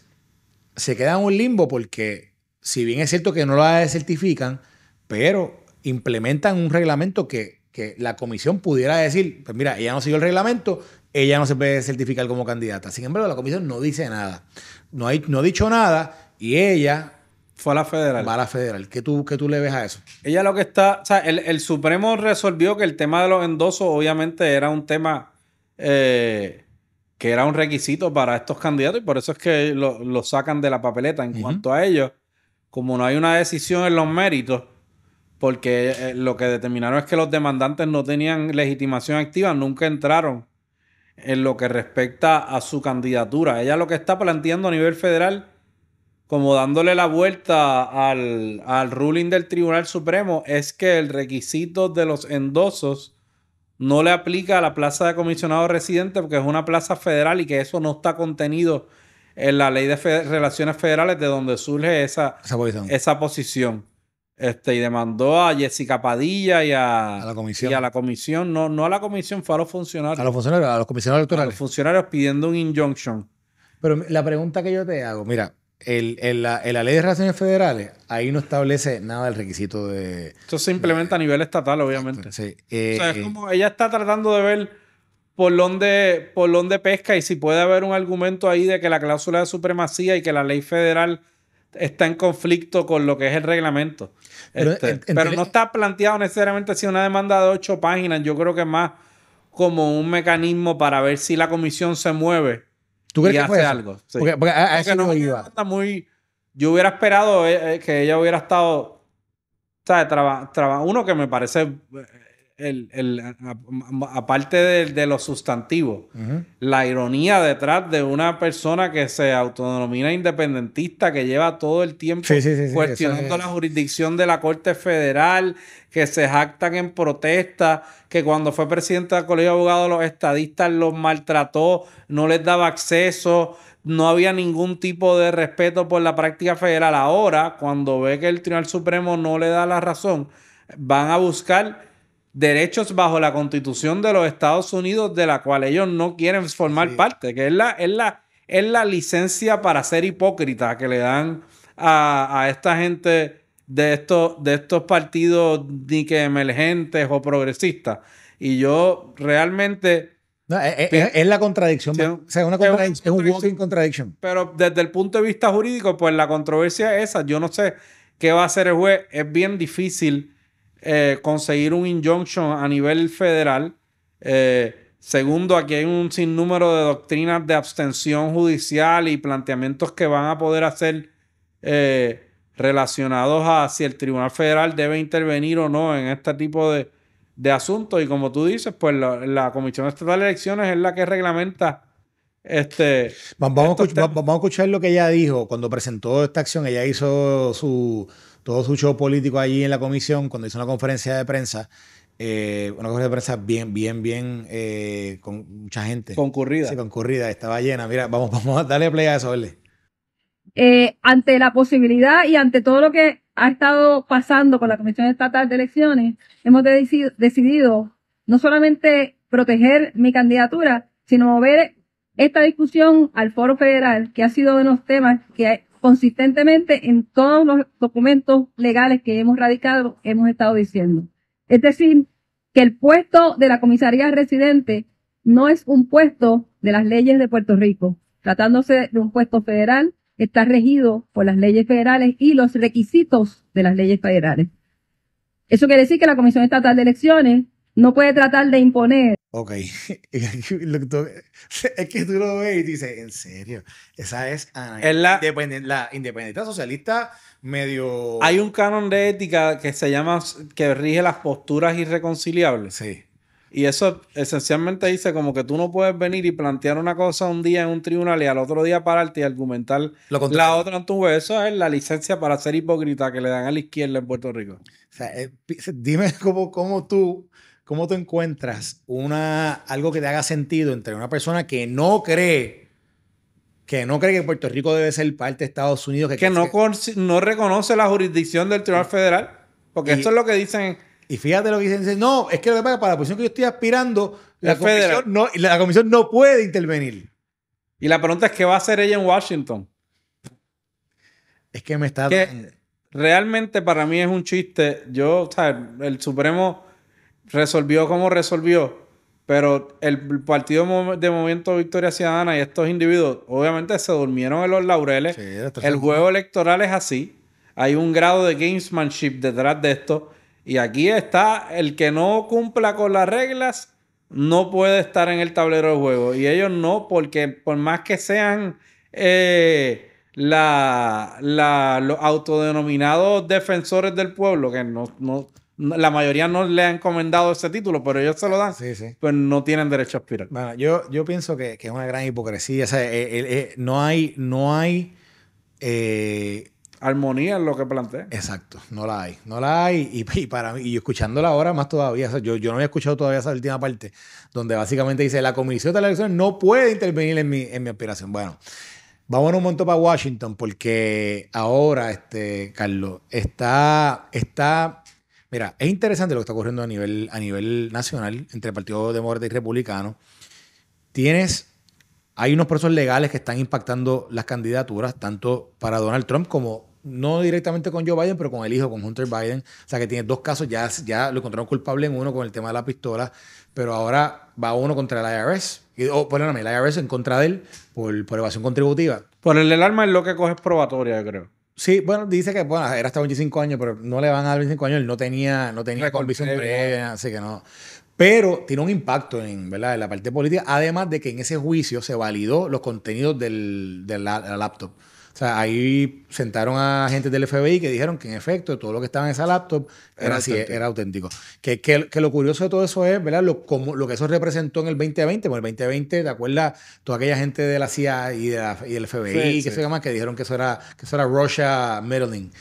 se queda en un limbo porque, si bien es cierto que no la certifican, pero implementan un reglamento que, la comisión pudiera decir, pues mira, ella no siguió el reglamento, ella no se puede certificar como candidata. Sin embargo, la comisión no dice nada. No, no ha dicho nada y ella fue a la federal. Va a la federal. ¿Qué tú, qué tú le ves a eso? Ella lo que está. el, el Supremo resolvió que el tema de los endosos, obviamente, era un tema eh, que era un requisito para estos candidatos y por eso es que lo, sacan de la papeleta. En cuanto a ellos, como no hay una decisión en los méritos, porque eh, lo que determinaron es que los demandantes no tenían legitimación activa, nunca entraron en lo que respecta a su candidatura. Ella lo que está planteando a nivel federal, como dándole la vuelta al, al ruling del Tribunal Supremo, es que el requisito de los endosos no le aplica a la plaza de comisionado residente porque es una plaza federal y que eso no está contenido en la ley de relaciones federales de donde surge esa, esa posición. Este, y demandó a Jessica Padilla y a, la comisión. a la comisión, no, no a la comisión, fue a los funcionarios. A los funcionarios, a los comisionados electorales. A los funcionarios pidiendo un injunction. Pero la pregunta que yo te hago, mira, el, la, ley de relaciones federales, ahí no establece nada del requisito de... esto se implementa a nivel estatal, obviamente. Eh, o sea, es eh, como ella está tratando de ver por dónde, por dónde pesca y si puede haber un argumento ahí de que la cláusula de supremacía y que la ley federal está en conflicto con lo que es el reglamento. Pero, este, no está planteado necesariamente si una demanda de ocho páginas. Yo creo que más como un mecanismo para ver si la comisión se mueve ¿Tú crees y que fue eso? algo. Porque, a, a eso no me iba. Está muy, yo hubiera esperado eh, eh, que ella hubiera estado. Traba, traba, uno que me parece eh, el, aparte de, los sustantivos, la ironía detrás de una persona que se autodenomina independentista, que lleva todo el tiempo cuestionando la jurisdicción de la Corte Federal, que se jactan en protesta, que cuando fue presidente del Colegio de Abogados los estadistas los maltrató, no les daba acceso, no había ningún tipo de respeto por la práctica federal. Ahora, cuando ve que el Tribunal Supremo no le da la razón, van a buscar derechos bajo la constitución de los Estados Unidos de la cual ellos no quieren formar parte, que es la, es, la, es la licencia para ser hipócrita que le dan a, esta gente de estos, de estos partidos ni que emergentes o progresistas. Y yo realmente... E, e, e, es, la contradicción. es, un, contradiction. Pero desde el punto de vista jurídico, pues la controversia es esa, yo no sé qué va a hacer el juez. Es bien difícil eh, conseguir un injunction a nivel federal. Eh, segundo, aquí hay un sinnúmero de doctrinas de abstención judicial y planteamientos que van a poder hacer eh, relacionados a si el Tribunal Federal debe intervenir o no en este tipo de, asuntos. Y como tú dices, pues la, Comisión Estatal de Elecciones es la que reglamenta. Este, vamos, vamos a escuchar lo que ella dijo cuando presentó esta acción. Ella hizo su, todo su show político allí en la comisión, cuando hizo una conferencia de prensa, eh, una conferencia de prensa bien, bien, bien, eh, con mucha gente. Concurrida. Sí, concurrida, estaba llena. Mira, vamos, vamos a darle play a eso, ¿verdad? Eh, ante la posibilidad y ante todo lo que ha estado pasando con la Comisión Estatal de Elecciones, hemos decidido no solamente proteger mi candidatura, sino mover esta discusión al foro federal, que ha sido de los temas que consistentemente en todos los documentos legales que hemos radicado, hemos estado diciendo. Es decir, que el puesto de la comisaría residente no es un puesto de las leyes de Puerto Rico. Tratándose de un puesto federal, está regido por las leyes federales y los requisitos de las leyes federales. Eso quiere decir que la Comisión Estatal de Elecciones no puede tratar de imponer ok. es que tú lo ves y dices, en serio, esa es la, independencia socialista medio... Hay un canon de ética que se llama, que rige las posturas irreconciliables. Sí. Y eso esencialmente dice como que tú no puedes venir y plantear una cosa un día en un tribunal y al otro día pararte y argumentar lo la otra en tu Eso es la licencia para ser hipócrita que le dan a la izquierda en Puerto Rico. O sea, eh, dime cómo, cómo tú ¿Cómo tú encuentras una, algo que te haga sentido entre una persona que no cree que no cree que Puerto Rico debe ser parte de Estados Unidos. Que, que no, no reconoce la jurisdicción del Tribunal Federal, porque esto es lo que dicen. Y fíjate lo que dicen, no, es que para la posición que yo estoy aspirando, la, comisión, no, la comisión no puede intervenir. Y la pregunta es, ¿qué va a hacer ella en Washington? Es que me está... realmente para mí es un chiste. Yo, o sea, el Supremo resolvió como resolvió, pero el partido de Movimiento Victoria Ciudadana y estos individuos obviamente se durmieron en los laureles. el juego electoral es así. Hay un grado de gamesmanship detrás de esto. Y aquí está, el que no cumpla con las reglas no puede estar en el tablero de juego. Y ellos no, porque por más que sean eh, los autodenominados defensores del pueblo, que no la mayoría no le han encomendado ese título, pero ellos se lo dan, sí, sí. pues no tienen derecho a aspirar. Bueno, yo, yo pienso que, es una gran hipocresía. Eh, eh, eh, no hay, no hay armonía en lo que planteé. Exacto, no la hay. No la hay. Y, para mí, y escuchándola ahora más todavía, yo, no había escuchado todavía esa última parte, donde básicamente dice, la Comisión de Elecciones no puede intervenir en mi, aspiración. Bueno. Vamos un momento para Washington porque ahora, este, Carlos, está, está Mira, es interesante lo que está ocurriendo a nivel, a nivel nacional entre el Partido Demócrata y Republicano. Tienes, hay unos procesos legales que están impactando las candidaturas, tanto para Donald Trump como no directamente con Joe Biden, pero con el hijo, con Hunter Biden. O sea, que tiene dos casos, ya, ya lo encontraron culpable en uno con el tema de la pistola, pero ahora va uno contra el IRS. O, oh, el IRS en contra de él por, por evasión contributiva. Por el arma es lo que coge probatoria, yo creo. Sí, bueno, dice que bueno, era hasta 25 años, pero no le van a dar 25 años, él no tenía, no tenía convicción eh, previa, eh. así que no. Pero tiene un impacto en, ¿verdad? en la parte política, además de que en ese juicio se validó los contenidos del, de la laptop sea, ahí sentaron a gente del FBI que dijeron que en efecto todo lo que estaba en esa laptop era, auténtico. era auténtico. Que, lo curioso de todo eso es, ¿verdad? Lo, como, lo que eso representó en el 2020, porque el 2020, ¿te acuerdas? Toda aquella gente de la CIA y, el y del FBI, que se llama, que dijeron que eso era, que era Russia meddling.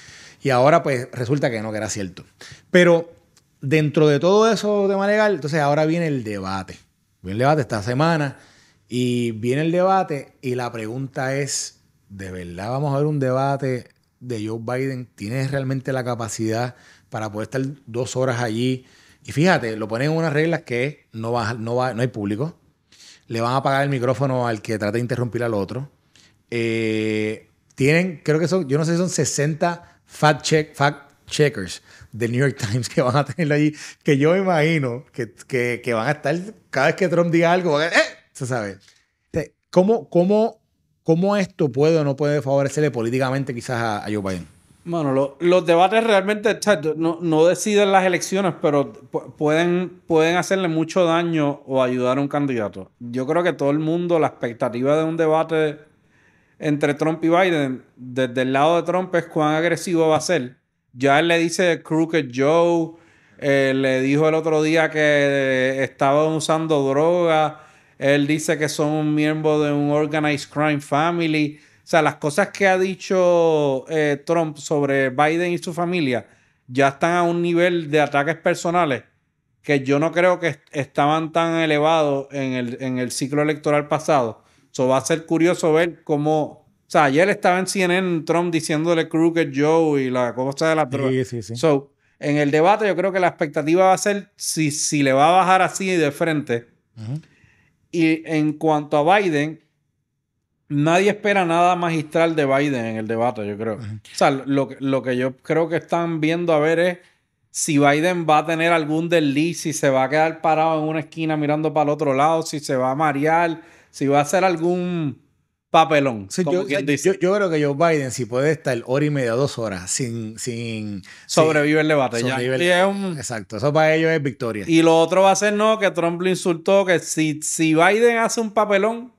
Y ahora pues resulta que no, que era cierto. Pero dentro de todo eso de legal, entonces ahora viene el debate. Viene el debate esta semana y viene el debate y la pregunta es de verdad vamos a ver un debate de Joe Biden. ¿Tiene realmente la capacidad para poder estar dos horas allí? Y fíjate, lo ponen en unas reglas que no, va, no, no hay público. Le van a apagar el micrófono al que trate de interrumpir al otro. Eh, tienen, creo que son, yo no sé si son 60 fact, check, fact checkers del New York Times que van a tener allí, que yo imagino que, van a estar, cada vez que Trump diga algo, ¡eh! Se sabe. ¿Cómo, cómo ¿Cómo esto puede o no puede favorecerle políticamente quizás a, Joe Biden? Bueno, los debates realmente no, deciden las elecciones, pero pueden, pueden hacerle mucho daño o ayudar a un candidato. Yo creo que todo el mundo, la expectativa de un debate entre Trump y Biden, desde el lado de Trump, es cuán agresivo va a ser. Ya él le dice Crooked Joe, eh, le dijo el otro día que estaba usando droga. Él dice que son un miembro de un organized crime family. O sea, las cosas que ha dicho eh, Trump sobre Biden y su familia ya están a un nivel de ataques personales que yo no creo que estaban tan elevados en el, en el ciclo electoral pasado. sea, va a ser curioso ver cómo o sea, ayer estaba en CNN Trump diciéndole Crooked Joe y la cosa de la droga. Sí, sí, sí. So, en el debate yo creo que la expectativa va a ser si, si le va a bajar así de frente. Y en cuanto a Biden, nadie espera nada magistral de Biden en el debate, yo creo. O sea, lo, lo, que yo creo que están viendo a ver es si Biden va a tener algún desliz, si se va a quedar parado en una esquina mirando para el otro lado, si se va a marear, si va a hacer algún papelón. yo, Yo, creo que Joe Biden, si puede estar hora y media, dos horas, sin. sin Sobrevive el debate Exacto, eso para ellos es victoria. Y lo otro va a ser, no, que Trump le insultó que si, si Biden hace un papelón,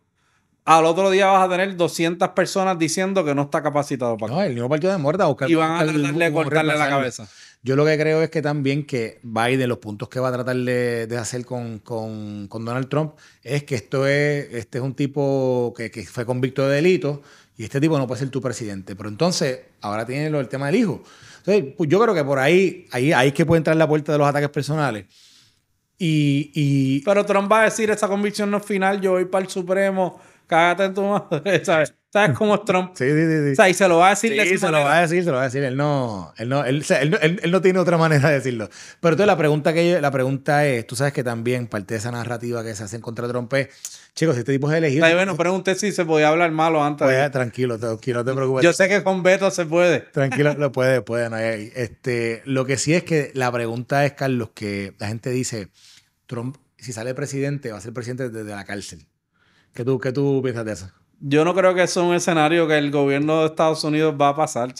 al otro día vas a tener 200 personas diciendo que no está capacitado para. No, el nuevo partido de muerta. Y van a tratar de cortarle la cabeza. Yo lo que creo es que también que Biden, los puntos que va a tratar de, hacer con, Donald Trump, es que esto es, este es un tipo que, fue convicto de delito y este tipo no puede ser tu presidente. Pero entonces, ahora tiene lo, el tema del hijo. Entonces, pues, yo creo que por ahí, ahí, ahí es que puede entrar la puerta de los ataques personales. Y, Pero Trump va a decir, esa convicción no es final, yo voy para el Supremo, cágate en tu madre, ¿sabes? ¿Sabes mm. cómo es Trump? Sí, sí, sí, O sea, y se lo va a decir. Sí, se lo va a decir, se lo va a decir. Él no, él no, él, él, no tiene otra manera de decirlo. Pero entonces la pregunta, que la pregunta es, tú sabes que también parte de esa narrativa que se hace contra Trump es, chicos, este tipo es elegido. Ay, bueno, eh, pregunté si se podía hablar malo antes. Pues eh, tranquilo, tranquilo, no te preocupes. Yo sé que con Beto se puede. Tranquilo, lo puede, puede. este, lo que sí es que la pregunta es, Carlos, que la gente dice, Trump, si sale presidente, va a ser presidente desde la cárcel. ¿Qué tú, qué tú piensas de eso? yo no creo que eso es un escenario que el gobierno de Estados Unidos va a pasar.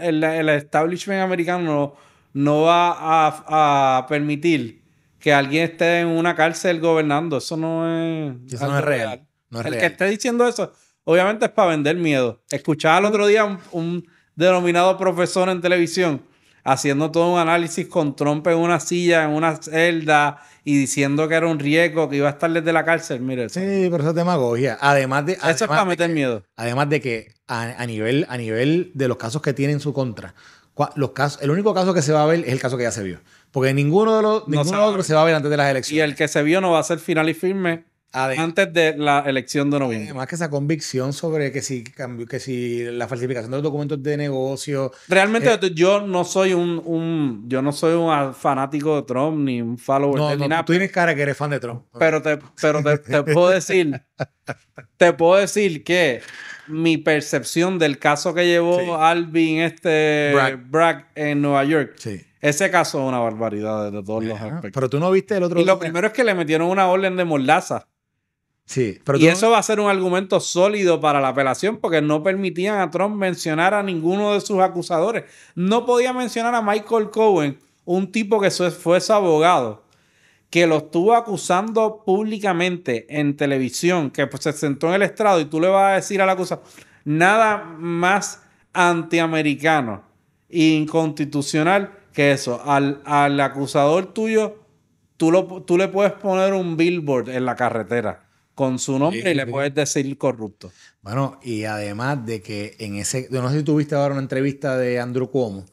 el, establishment americano no, va a, permitir que alguien esté en una cárcel gobernando. Eso no es. Eso no es real. el que esté diciendo eso, obviamente es para vender miedo. Escuchaba el otro día un denominado profesor en televisión haciendo todo un análisis con Trump en una silla, en una celda y diciendo que era un riesgo, que iba a estar desde la cárcel. sí, pero eso es demagogia. Además de. Eso es para meter miedo. además de que a, nivel, a nivel de los casos que tiene en su contra, los casos, el único caso que se va a ver es el caso que ya se vio. Porque ninguno de los, ninguno de los otros se va a ver antes de las elecciones. Y el que se vio no va a ser final y firme Ah, antes de la elección de noviembre. más que esa convicción sobre que si, que si la falsificación de los documentos de negocio. Realmente eh, yo no soy un, yo no soy un fanático de Trump ni un follower de no, Tú tienes cara que eres fan de Trump. Pero te, pero te, puedo decir, te puedo decir que mi percepción del caso que llevó Alvin este Bragg. en Nueva York. Ese caso es una barbaridad de todos los aspectos. Pero tú no viste el otro. Y lo primero es que le metieron una orden de mordaza y eso va a ser un argumento sólido para la apelación porque no permitían a Trump mencionar a ninguno de sus acusadores. No podía mencionar a Michael Cohen, un tipo que fue su abogado, que lo estuvo acusando públicamente en televisión, que pues, se sentó en el estrado y tú le vas a decir al acusado, nada más antiamericano e inconstitucional que eso. Al, al acusador tuyo, tú, tú le puedes poner un billboard en la carretera con su nombre y le puedes decir corrupto. Bueno, y además de que en ese, no sé si tuviste ahora una entrevista de Andrew Cuomo,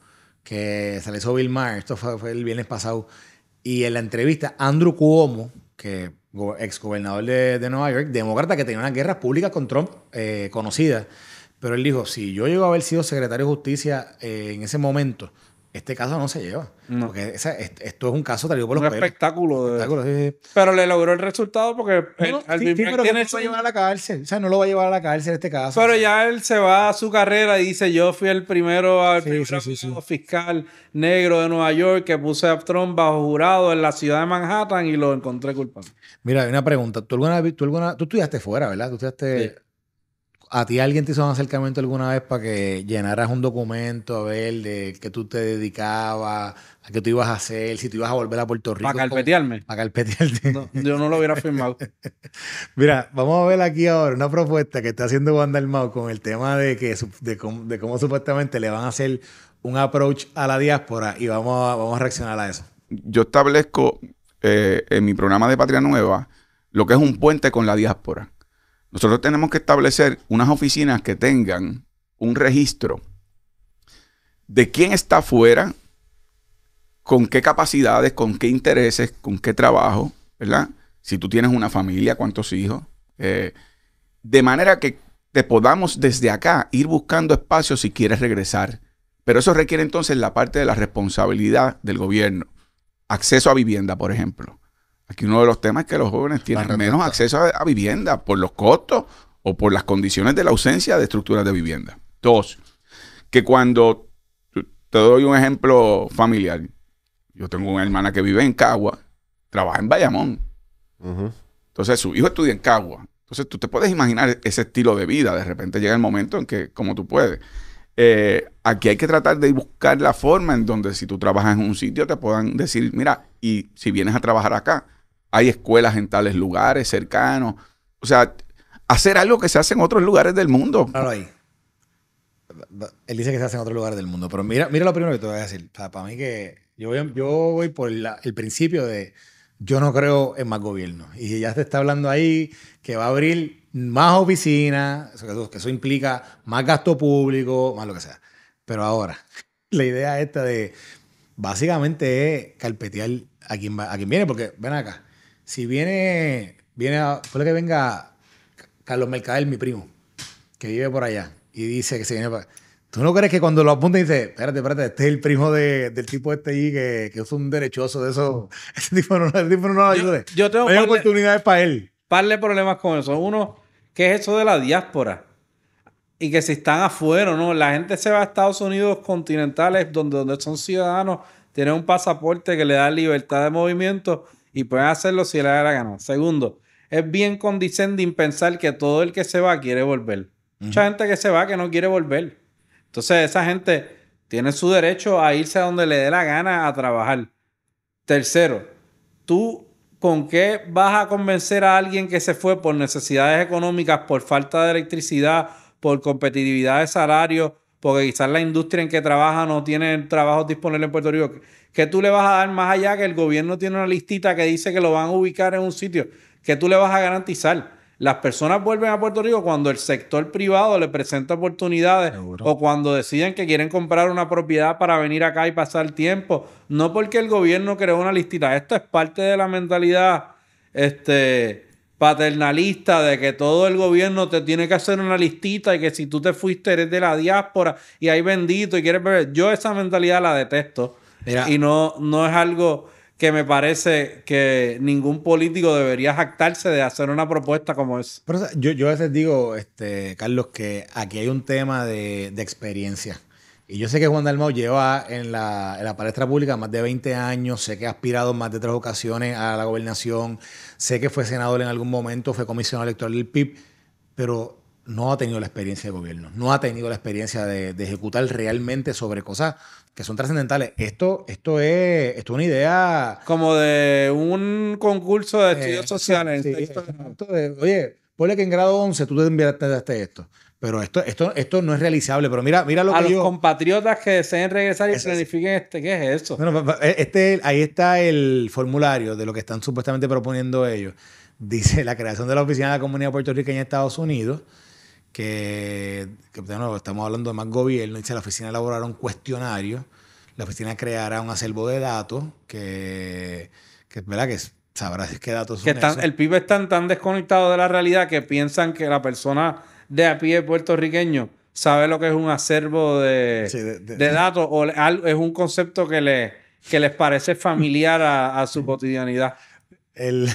que se le Bill Maher, esto fue, el viernes pasado, y en la entrevista Andrew Cuomo, que ex gobernador de, Nueva York, demócrata que tenía una guerra pública con Trump conocida, eh, conocidas, pero él dijo, si yo llego a haber sido secretario de justicia eh, en ese momento, este caso no se lleva. Porque esto es un caso traído por los un espectáculo. Pero le logró el resultado porque el, tiene no lo va a llevar a la cárcel. O sea, no lo va a llevar a la cárcel este caso. Pero ya él se va a su carrera y dice, yo fui el primero, al fiscal negro de Nueva York que puse a Trump bajo jurado en la ciudad de Manhattan y lo encontré culpable. Mira, hay una pregunta. ¿Tú alguna, alguna, tú estudiaste fuera, ¿verdad? Tú estudiaste ¿A ti alguien te hizo un acercamiento alguna vez para que llenaras un documento a ver de qué tú te dedicabas, a qué tú ibas a hacer, si tú ibas a volver a Puerto Rico? Para carpetearme. Para carpetearte. yo no lo hubiera firmado. Mira, vamos a ver aquí ahora una propuesta que está haciendo Wanda Mao con el tema de, que, de cómo, supuestamente le van a hacer un approach a la diáspora y vamos a, vamos a reaccionar a eso. Yo establezco eh, en mi programa de Patria Nueva lo que es un puente con la diáspora nosotros tenemos que establecer unas oficinas que tengan un registro de quién está afuera, con qué capacidades, con qué intereses, con qué trabajo, ¿verdad? Si tú tienes una familia, cuántos hijos. Eh, de manera que te podamos desde acá ir buscando espacios si quieres regresar. Pero eso requiere entonces la parte de la responsabilidad del gobierno. Acceso a vivienda, por ejemplo. Aquí uno de los temas es que los jóvenes tienen menos acceso a, vivienda por los costos o por las condiciones de la ausencia de estructuras de vivienda. Dos, que cuando te doy un ejemplo familiar, yo tengo una hermana que vive en Cagua, trabaja en Bayamón. Entonces su hijo estudia en Cagua. Entonces tú te puedes imaginar ese estilo de vida. De repente llega el momento en que, como tú puedes, eh, aquí hay que tratar de buscar la forma en donde si tú trabajas en un sitio te puedan decir, mira, y si vienes a trabajar acá, hay escuelas en tales lugares cercanos. O sea, hacer algo que se hace en otros lugares del mundo. Claro, ahí. Él dice que se hace en otros lugares del mundo, pero mira, mira lo primero que te voy a decir. para mí que yo voy, yo voy por el principio de yo no creo en más gobierno. Y ya se está hablando ahí que va a abrir más oficinas, que eso implica más gasto público, más lo que sea. Pero ahora, la idea esta de básicamente es carpetear a quien, a quien viene, porque ven acá, si viene, viene, a, puede que venga Carlos Mercader, mi primo, que vive por allá, y dice que se viene para... ¿Tú no crees que cuando lo apunta dice, espérate, espérate, este es el primo de, del tipo este y que, que, es un derechoso de eso? Ese tipo no, ese tipo no, yo, tengo Hay oportunidades para él. Parle problemas con eso. Uno, ¿qué es eso de la diáspora? Y que si están afuera, ¿no? La gente se va a Estados Unidos continentales donde, donde son ciudadanos, tienen un pasaporte que le da libertad de movimiento y pueden hacerlo si le da la gana. Segundo, es bien condescending pensar que todo el que se va quiere volver. Mucha gente que se va que no quiere volver. Entonces, esa gente tiene su derecho a irse a donde le dé la gana a trabajar. Tercero, tú con qué vas a convencer a alguien que se fue por necesidades económicas, por falta de electricidad, por competitividad de salario, porque quizás la industria en que trabaja no tiene trabajo disponible en Puerto Rico. ¿Qué tú le vas a dar más allá que el gobierno tiene una listita que dice que lo van a ubicar en un sitio? ¿Qué tú le vas a garantizar? Las personas vuelven a Puerto Rico cuando el sector privado le presenta oportunidades o cuando deciden que quieren comprar una propiedad para venir acá y pasar tiempo. No porque el gobierno creó una listita. Esto es parte de la mentalidad este, paternalista de que todo el gobierno te tiene que hacer una listita y que si tú te fuiste eres de la diáspora y hay bendito y quieres beber. Yo esa mentalidad la detesto. Y no, no es algo que me parece que ningún político debería jactarse de hacer una propuesta como esa. yo, yo a veces digo, este, Carlos, que aquí hay un tema de, de experiencia. Y yo sé que Juan Dalmau lleva en la, en la, palestra pública más de 20 años, sé que ha aspirado en más de tres ocasiones a la gobernación, sé que fue senador en algún momento, fue comisionado electoral del PIB, pero no ha tenido la experiencia de gobierno, no ha tenido la experiencia de, ejecutar realmente sobre cosas que son trascendentales. Esto, esto, es, esto una idea... Como de un concurso de estudios eh, sociales. oye, ponle que en grado 11 tú te enviaste esto pero esto, esto, esto no es realizable. Pero mira, mira lo a los compatriotas que deseen regresar y planifiquen este, ¿qué es eso? bueno e, este, ahí está el formulario de lo que están supuestamente proponiendo ellos. Dice la creación de la oficina de la comunidad puertorriqueña en Estados Unidos, que, estamos hablando de más gobierno. Dice la oficina elaborará un cuestionario. La oficina creará un acervo de datos que, que ¿verdad? Que sabrás qué datos son están, El PIB están tan desconectado de la realidad que piensan que la persona de a pie puertorriqueño sabe lo que es un acervo de, datos o es un concepto que, le, que les parece familiar a, su cotidianidad. El,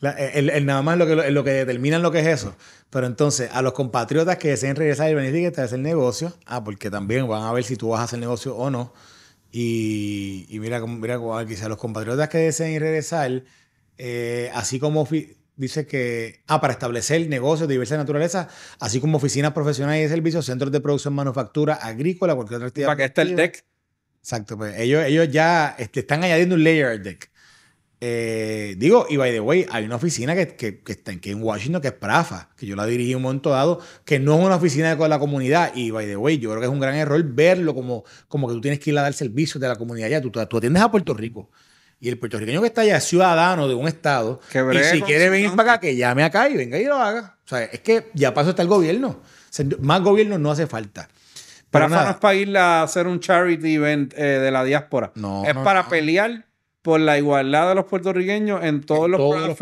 nada más lo que, lo que determinan lo que es eso. Pero entonces, a los compatriotas que deseen regresar y venir y el negocio, ah, porque también van a ver si tú vas a hacer negocio o no. Y, y mira, mira A los compatriotas que deseen regresar, eh, así como dice que, ah, para establecer negocios de diversa naturaleza, así como oficinas profesionales y de servicios, centros de producción, manufactura, agrícola, cualquier otra actividad. Para que está el deck. Exacto, pues, ellos, ellos ya este, están añadiendo un layer al deck. Eh, digo, y by the way, hay una oficina que, está en, que en Washington que es Prafa, que yo la dirigí un momento dado, que no es una oficina de la comunidad. Y by the way, yo creo que es un gran error verlo como, como que tú tienes que ir a dar servicios de la comunidad ya. Tú, tú atiendes a Puerto Rico. Y el puertorriqueño que está allá es ciudadano de un estado. y si quiere venir para acá, que llame acá y venga y lo haga. O sea, es que ya pasó hasta el gobierno. más gobierno no hace falta. para no es para ir a hacer un charity event eh, de la diáspora. No. Es para pelear por la igualdad de los puertorriqueños en todos los pueblos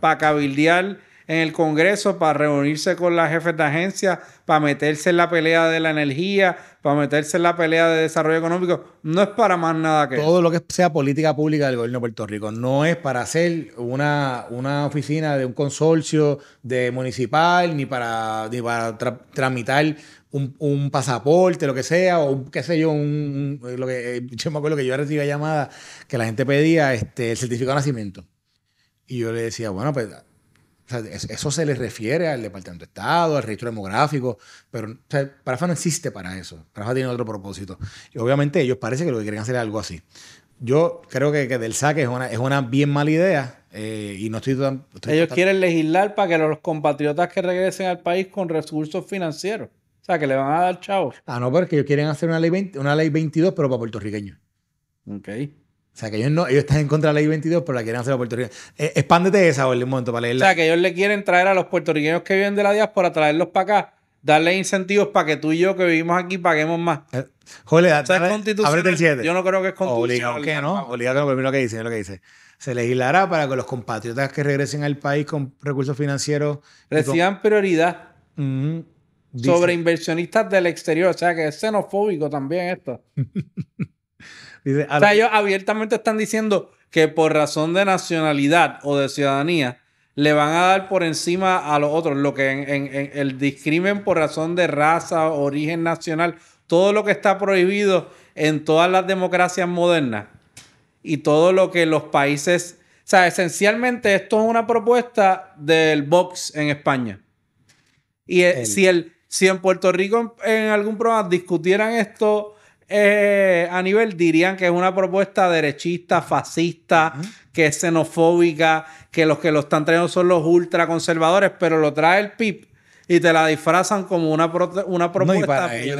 Para cabildear en el Congreso para reunirse con las jefes de agencia, para meterse en la pelea de la energía, para meterse en la pelea de desarrollo económico. No es para más nada que Todo lo que sea política pública del gobierno de Puerto Rico. No es para hacer una, una oficina de un consorcio de municipal, ni para, tramitar un, pasaporte, lo que sea, o qué sé yo, un, lo que, eh, yo me acuerdo que yo recibía llamadas que la gente pedía este, el certificado de nacimiento. Y yo le decía, bueno, pues eso se le refiere al Departamento de Estado, al registro demográfico, pero o sea, Parafa no existe para eso. Parafa tiene otro propósito. Y obviamente ellos parece que lo que quieren hacer es algo así. Yo creo que, del saque es una, es una bien mala idea eh, y no estoy ellos quieren legislar para que los compatriotas que regresen al país con recursos financieros. O sea, que le van a dar chavos. Ah, no, porque ellos quieren hacer una ley, una ley 22, pero para puertorriqueños. Ok. O sea, que ellos no, están en contra de la ley 22, pero la quieren hacer a los puertorriqueños. Eh, expándete esa, Orly, un momento para leerla. O sea, que ellos le quieren traer a los puertorriqueños que viven de la diáspora, traerlos para acá, darle incentivos para que tú y yo que vivimos aquí paguemos más. Eh, joder, o sea, el Yo no creo que es constitucional. Obligado que no, obligado que no, lo que dice, lo que dice. Se legislará para que los compatriotas que regresen al país con recursos financieros... Reciban prioridad. Sobre inversionistas del exterior. O sea, que es xenofóbico también esto. o sea, ellos abiertamente están diciendo que por razón de nacionalidad o de ciudadanía le van a dar por encima a los otros, lo que en, el discrimen por razón de raza, origen nacional, todo lo que está prohibido en todas las democracias modernas y todo lo que los países... O sea, esencialmente esto es una propuesta del Vox en España. Y eh, Si, el, si en Puerto Rico en, en algún programa discutieran esto eh, a nivel dirían que es una propuesta derechista, fascista, que es xenofóbica, que los que lo están trayendo son los ultraconservadores, pero lo trae el PIB y te la disfrazan como una, una propuesta. y para ellos,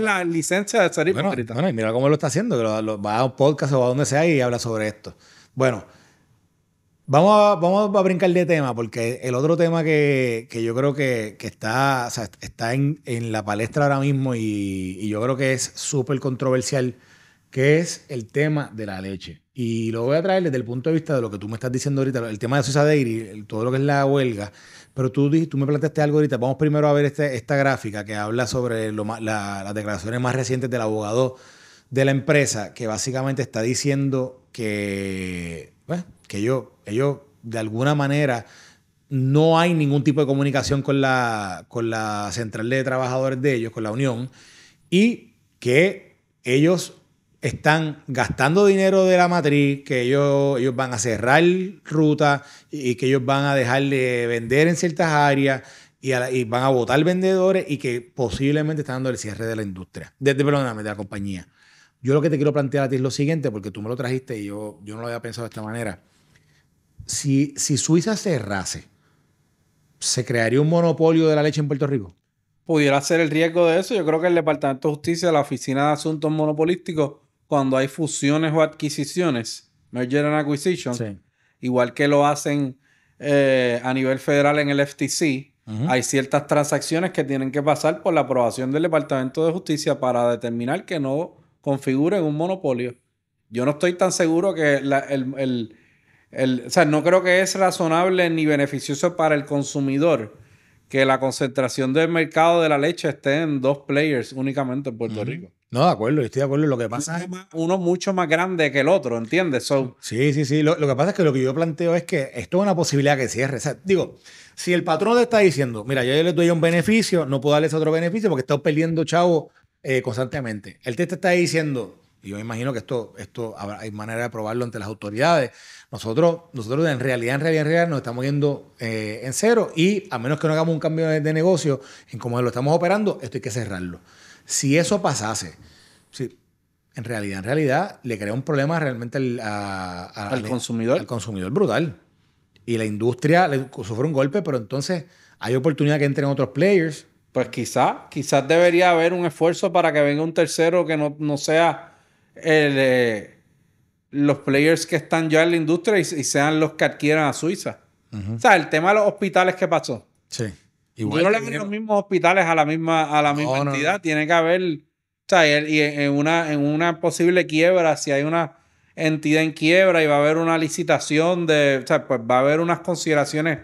la licencia de ser Bueno, mira cómo lo está haciendo, que lo, va a un podcast o a donde sea y habla sobre esto. Bueno, Vamos a, vamos a brincar de tema, porque el otro tema que, que yo creo que, que está, está en, en, la palestra ahora mismo y, y yo creo que es súper controversial, que es el tema de la leche. Y lo voy a traer desde el punto de vista de lo que tú me estás diciendo ahorita, el tema de Sosa Dairy, todo lo que es la huelga. Pero tú, tú me planteaste algo ahorita. Vamos primero a ver este, esta gráfica que habla sobre lo, las declaraciones más recientes del abogado de la empresa, que básicamente está diciendo que, pues, que yo ellos, de alguna manera, no hay ningún tipo de comunicación con la, con la central de trabajadores de ellos, con la Unión, y que ellos están gastando dinero de la matriz, que ellos, van a cerrar ruta y que ellos van a dejar de vender en ciertas áreas y, van a votar vendedores y que posiblemente están dando el cierre de la industria, de, de la compañía. Yo lo que te quiero plantear a ti es lo siguiente, porque tú me lo trajiste y yo, yo no lo había pensado de esta manera si, Suiza cerrase, ¿se crearía un monopolio de la leche en Puerto Rico? Pudiera ser el riesgo de eso. Yo creo que el Departamento de Justicia, la Oficina de Asuntos Monopolísticos, cuando hay fusiones o adquisiciones, merger and acquisition, igual que lo hacen eh, a nivel federal en el FTC, hay ciertas transacciones que tienen que pasar por la aprobación del Departamento de Justicia para determinar que no configuren un monopolio. Yo no estoy tan seguro que el o sea, no creo que es razonable ni beneficioso para el consumidor que la concentración del mercado de la leche esté en dos players únicamente en Puerto Rico. No, de acuerdo, estoy de acuerdo. Lo que pasa uno es. uno mucho más grande que el otro, ¿entiendes? sí, sí, sí. Lo, que pasa es que lo que yo planteo es que esto es una posibilidad que cierre. digo, si el patrón te está diciendo, mira, yo le doy un beneficio, no puedo darles otro beneficio porque está perdiendo chavo eh, constantemente. El te está diciendo, y yo me imagino que esto, esto hay manera de probarlo ante las autoridades. Nosotros, nosotros en realidad, en realidad, en realidad nos estamos yendo eh, en cero y a menos que no hagamos un cambio de, negocio en cómo lo estamos operando, esto hay que cerrarlo. Si eso pasase, si, en realidad, en realidad, le crea un problema realmente al, consumidor. Al consumidor brutal. Y la industria sufre un golpe, pero entonces hay oportunidad que entren otros players. Pues quizás, quizás debería haber un esfuerzo para que venga un tercero que no, no sea el, eh, los players que están ya en la industria y, sean los que adquieran a Suiza. O sea, el tema de los hospitales que pasó. Sí. Igual, no le los mismos hospitales a la misma, a la misma entidad. Tiene que haber. O sea, y en una, en una posible quiebra, si hay una entidad en quiebra y va a haber una licitación de. O sea, pues va a haber unas consideraciones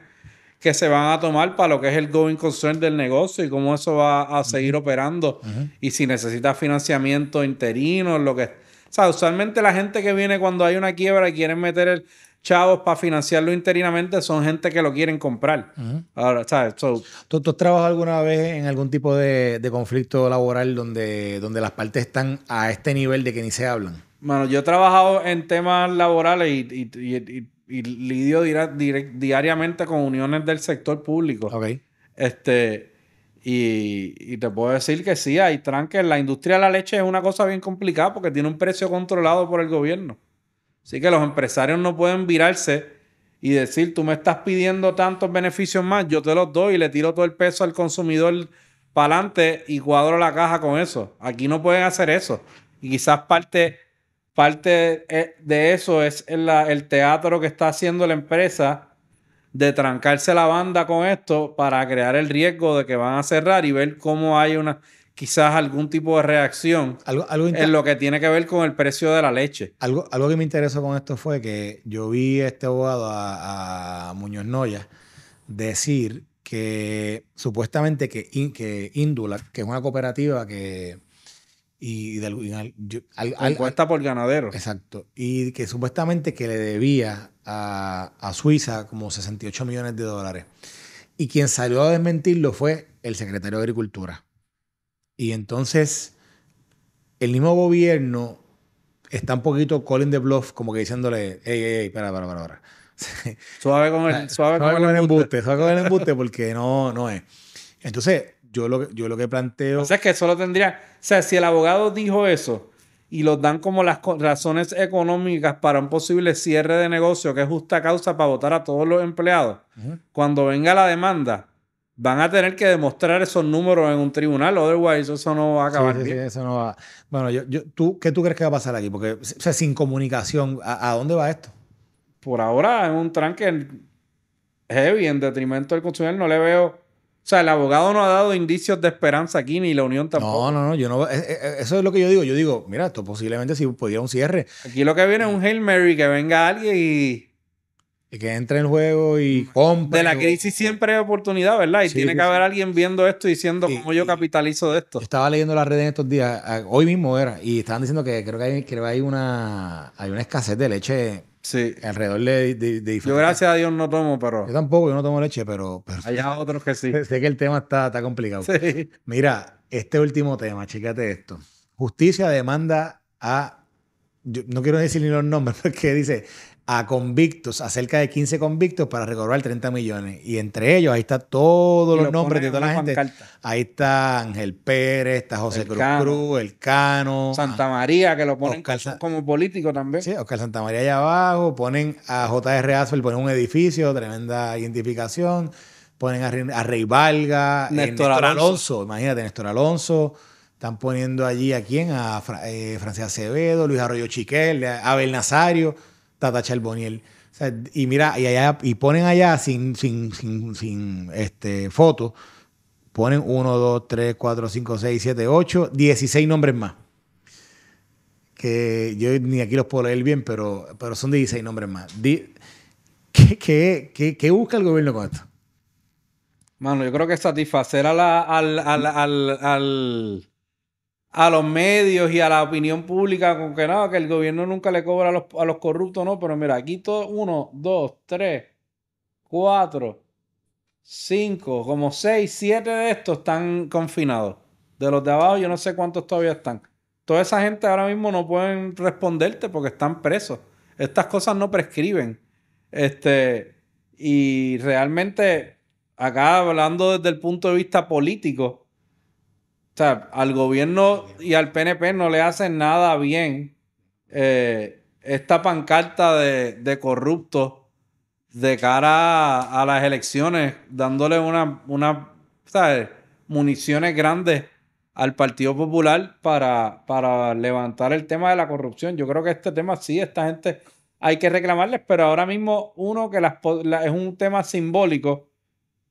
que se van a tomar para lo que es el going concern del negocio y cómo eso va a seguir operando. Y si necesita financiamiento interino, lo que... O sea, usualmente la gente que viene cuando hay una quiebra y quieren meter el chavos para financiarlo interinamente son gente que lo quieren comprar. Ahora, ¿sabes? ¿Tú, has trabajado alguna vez en algún tipo de, conflicto laboral donde, donde las partes están a este nivel de que ni se hablan? Bueno, yo he trabajado en temas laborales y y lidio diariamente con uniones del sector público. Este, y, y, te puedo decir que sí, hay tranques. La industria de la leche es una cosa bien complicada porque tiene un precio controlado por el gobierno. Así que los empresarios no pueden virarse y decir, tú me estás pidiendo tantos beneficios más, yo te los doy y le tiro todo el peso al consumidor para adelante y cuadro la caja con eso. Aquí no pueden hacer eso. Y quizás parte parte eh, de eso es el, teatro que está haciendo la empresa de trancarse la banda con esto para crear el riesgo de que van a cerrar y ver cómo hay una quizás algún tipo de reacción en lo que tiene que ver con el precio de la leche. Algo, que me interesó con esto fue que yo vi a este abogado a, Muñoz Noya decir que supuestamente que, que Indula, que es una cooperativa que y de, al, al, por ganadero. Exacto. Y que supuestamente que le debía a, a, Suiza como 68 millones de dólares. Y quien salió a desmentirlo fue el secretario de Agricultura. Y entonces el mismo gobierno está un poquito calling the bluff, como que diciéndole, hey, hey, hey, para, para, para, suave con el, suave, con el embuste. Suave con el embuste porque no, no es. Entonces, yo lo, que planteo. O sea, es que solo tendría. O sea, si el abogado dijo eso y los dan como las razones económicas para un posible cierre de negocio que es justa causa para votar a todos los empleados, cuando venga la demanda, van a tener que demostrar esos números en un tribunal, otherwise eso no va a acabar. eso no va. Bueno, yo, yo, ¿tú, ¿qué tú crees que va a pasar aquí? Porque, o sea, sin comunicación, ¿a, dónde va esto? Por ahora, es un tranque heavy, en detrimento del consumidor, no le veo o sea, el abogado no ha dado indicios de esperanza aquí, ni la unión tampoco. No, no, no. Eh, eh, eso es lo que yo digo. Yo digo, mira, esto posiblemente si pudiera un cierre. Aquí lo que viene es un Hail Mary, que venga alguien y... que entre en juego y compre. De la crisis siempre hay oportunidad, ¿verdad? Y tiene que haber alguien viendo esto y diciendo cómo yo capitalizo de esto. estaba leyendo las redes en estos días, ah, hoy mismo era, y estaban diciendo que creo que hay, que una, hay una escasez de leche Sí. Alrededor de, de, Yo gracias a Dios no tomo, perro. Yo tampoco, yo no tomo leche, pero... Hay otros que sí. Sé que el tema está, está complicado. Sí. Mira, este último tema, chécate esto. Justicia demanda a... no quiero decir ni los nombres porque dice, a convictos, a cerca de 15 convictos para recobrar 30 millones. Y entre ellos, ahí está todos los nombres de toda la gente. Ahí está Ángel Pérez, está José Cruz Cruz, El Cano. Santa ah, María, que lo ponen como político también. Sí, Oscar Santa María allá abajo, ponen a J.R. Asfel, ponen un edificio, tremenda identificación. Ponen a, Rey, Valga, eh, Néstor, Alonso. imagínate, Néstor Alonso. Están poniendo allí a quién, a eh, Francia Acevedo, Luis Arroyo Chiquel, Abel Nazario. Tata Charboniel. y mira, y ponen allá sin, sin, este, foto, ponen 1, 2, 3, 4, 5, 6, 7, 8, 16 nombres más. Que yo ni aquí los puedo leer bien, pero, son 16 nombres más. ¿Qué, busca el gobierno con esto? Mano, yo creo que satisfacer a la, al a los medios y a la opinión pública con que nada, que el gobierno nunca le cobra a los, corruptos, no, pero mira, aquí todo, uno, dos, tres, cuatro, cinco, como seis, siete de estos están confinados. De los de abajo, yo no sé cuántos todavía están. Toda esa gente ahora mismo no pueden responderte porque están presos. Estas cosas no prescriben. Este, y realmente, acá hablando desde el punto de vista político, o al gobierno y al PNP no le hacen nada bien eh, esta pancarta de, corruptos de cara a, las elecciones, dándole unas una municiones grandes al Partido Popular para, levantar el tema de la corrupción. Yo creo que este tema sí, esta gente hay que reclamarles, pero ahora mismo uno que es un tema simbólico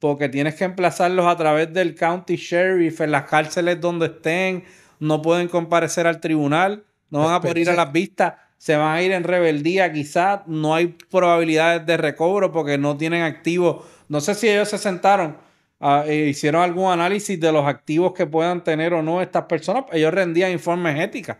porque tienes que emplazarlos a través del county sheriff en las cárceles donde estén, no pueden comparecer al tribunal, no van a poder ir a las vistas, se van a ir en rebeldía quizás, no hay probabilidades de recobro porque no tienen activos. No sé si ellos se sentaron, ah, e hicieron algún análisis de los activos que puedan tener o no estas personas. Ellos rendían informes éticos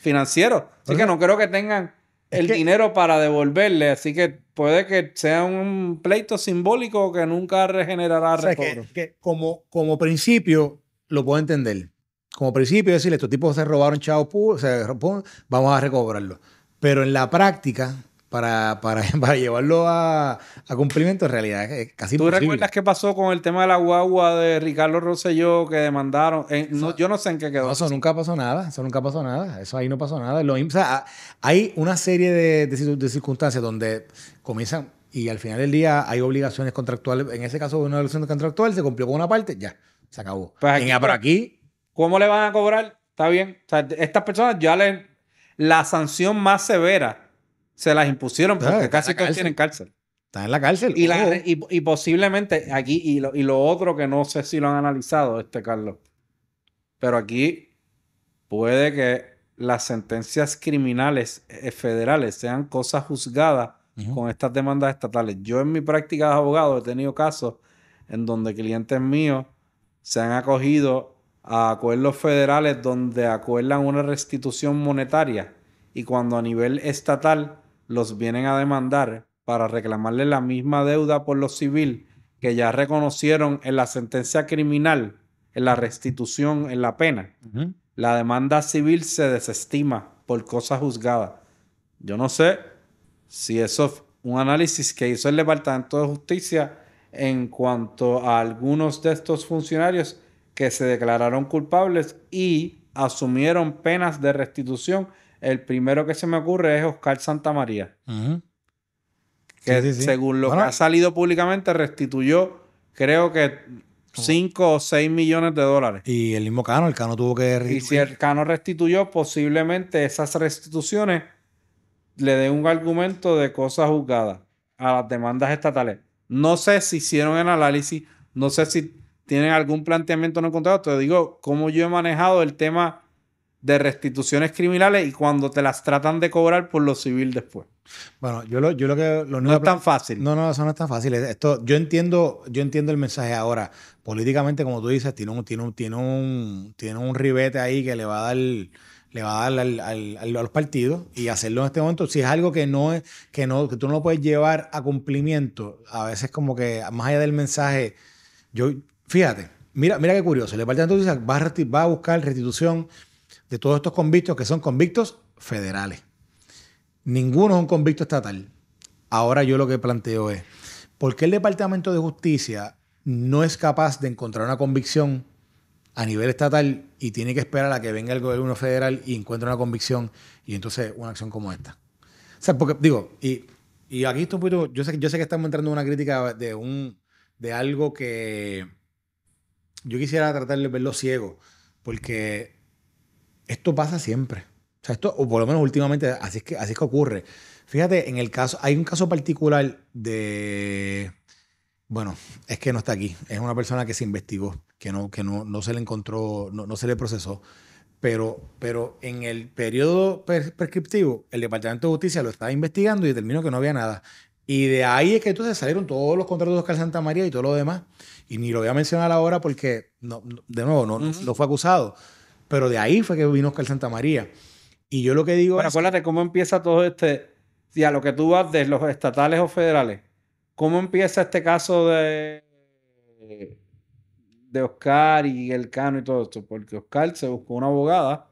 financieros, así que no creo que tengan el dinero para devolverle, así que puede que sea un pleito simbólico que nunca regenerará recobro. como, como principio lo puedo entender. Como principio decirle, estos tipos se robaron chao, se vamos a recobrarlo. Pero en la práctica, para, para, llevarlo a, cumplimiento, en realidad es casi ¿Tú recuerdas qué pasó con el tema de la guagua de Ricardo Rosselló que demandaron? yo no sé en qué quedó. eso nunca pasó nada, eso nunca pasó nada, eso ahí no pasó nada. hay una serie de, circunstancias donde comienzan y al final del día hay obligaciones contractuales. En ese caso, una obligación contractual se cumplió con una parte, ya, se acabó. pero pues aquí. ¿Cómo le van a cobrar? Está bien. estas personas ya leen La sanción más severa se las impusieron porque casi todos tienen cárcel. Están en la cárcel. Y, posiblemente aquí, y lo, otro que no sé si lo han analizado, este Carlos, pero aquí puede que las sentencias criminales eh, federales sean cosas juzgadas con estas demandas estatales. Yo en mi práctica de abogado he tenido casos en donde clientes míos se han acogido a acuerdos federales donde acuerdan una restitución monetaria y cuando a nivel estatal los vienen a demandar para reclamarle la misma deuda por lo civil que ya reconocieron en la sentencia criminal, en la restitución, en la pena. La demanda civil se desestima por cosa juzgada. Yo no sé si eso es un análisis que hizo el Departamento de Justicia en cuanto a algunos de estos funcionarios que se declararon culpables y asumieron penas de restitución el primero que se me ocurre es Oscar Santamaría. Que según lo que ha salido públicamente, restituyó, creo que 5 o 6 millones de dólares. Y el mismo Cano, el Cano tuvo que restituir. Y si el Cano restituyó, posiblemente esas restituciones le den un argumento de cosas juzgada a las demandas estatales. No sé si hicieron el análisis, no sé si tienen algún planteamiento no contrato. Te digo, cómo yo he manejado el tema de restituciones criminales y cuando te las tratan de cobrar por lo civil después. Bueno, yo lo, yo lo que... no es tan fácil. No, no, eso no es tan fácil. Esto, yo, entiendo, yo entiendo el mensaje ahora. Políticamente, como tú dices, tiene un, tiene tiene un, tiene un ribete ahí que le va a dar le va a dar al, a los partidos y hacerlo en este momento. Si es algo que no es, que no, que tú no lo puedes llevar a cumplimiento, a veces como que más allá del mensaje, yo, fíjate, mira, mira qué curioso, le departamento entonces va, va a buscar restitución de todos estos convictos que son convictos federales. Ninguno es un convicto estatal. Ahora yo lo que planteo es, ¿por qué el Departamento de Justicia no es capaz de encontrar una convicción a nivel estatal y tiene que esperar a que venga el gobierno federal y encuentre una convicción y entonces una acción como esta? O sea, porque digo, y, aquí esto, yo sé, yo sé que estamos entrando en una crítica de, un, de algo que yo quisiera tratar de verlo ciego, porque esto pasa siempre. O sea, esto, o por lo menos últimamente, así es que, así es que ocurre. Fíjate, en el caso, hay un caso particular de. Bueno, es que no está aquí. Es una persona que se investigó, que no, que no, no se le encontró, no, no se le procesó. Pero, pero, en el periodo prescriptivo, el Departamento de Justicia lo estaba investigando y determinó que no había nada. Y de ahí es que entonces salieron todos los contratos de Santa María y todo lo demás. Y ni lo voy a mencionar ahora porque, no, de nuevo, no, no fue acusado. Pero de ahí fue que vino Oscar Santa María. Y yo lo que digo Pero acuérdate cómo empieza todo este... Ya lo que tú vas de los estatales o federales. ¿Cómo empieza este caso de... de Oscar y el Cano y todo esto? Porque Oscar se buscó una abogada